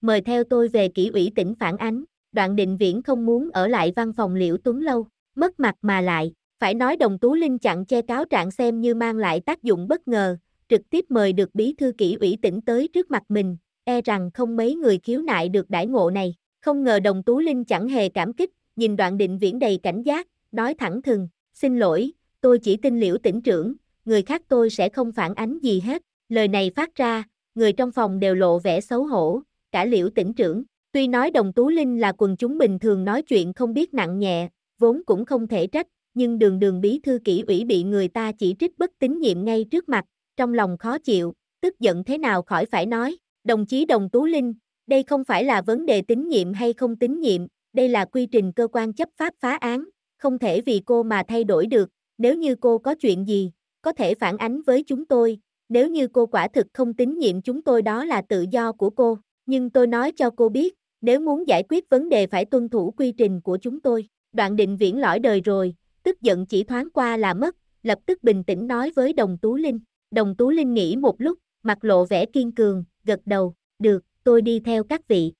Mời theo tôi về kỷ ủy tỉnh phản ánh, Đoạn Định Viễn không muốn ở lại văn phòng Liễu Tuấn Lâu, mất mặt mà lại, phải nói Đồng Tú Linh chặn che cáo trạng xem như mang lại tác dụng bất ngờ, trực tiếp mời được bí thư kỷ ủy tỉnh tới trước mặt mình, e rằng không mấy người khiếu nại được đãi ngộ này. Không ngờ đồng Tú Linh chẳng hề cảm kích, nhìn đoạn định viễn đầy cảnh giác, nói thẳng thừng, xin lỗi, tôi chỉ tin liễu tỉnh trưởng, người khác tôi sẽ không phản ánh gì hết. Lời này phát ra, người trong phòng đều lộ vẻ xấu hổ, cả liễu tỉnh trưởng, tuy nói đồng tú linh là quần chúng bình thường nói chuyện không biết nặng nhẹ, vốn cũng không thể trách, nhưng đường đường bí thư kỷ ủy bị người ta chỉ trích bất tín nhiệm ngay trước mặt, trong lòng khó chịu, tức giận thế nào khỏi phải nói, đồng chí đồng tú linh, đây không phải là vấn đề tín nhiệm hay không tín nhiệm, đây là quy trình cơ quan chấp pháp phá án, không thể vì cô mà thay đổi được, nếu như cô có chuyện gì, có thể phản ánh với chúng tôi, nếu như cô quả thực không tín nhiệm chúng tôi đó là tự do của cô, nhưng tôi nói cho cô biết, nếu muốn giải quyết vấn đề phải tuân thủ quy trình của chúng tôi. Đoạn định viễn lõi đời rồi, tức giận chỉ thoáng qua là mất, lập tức bình tĩnh nói với đồng Tú Linh. Đồng Tú Linh nghĩ một lúc, mặt lộ vẻ kiên cường, gật đầu, được, tôi đi theo các vị.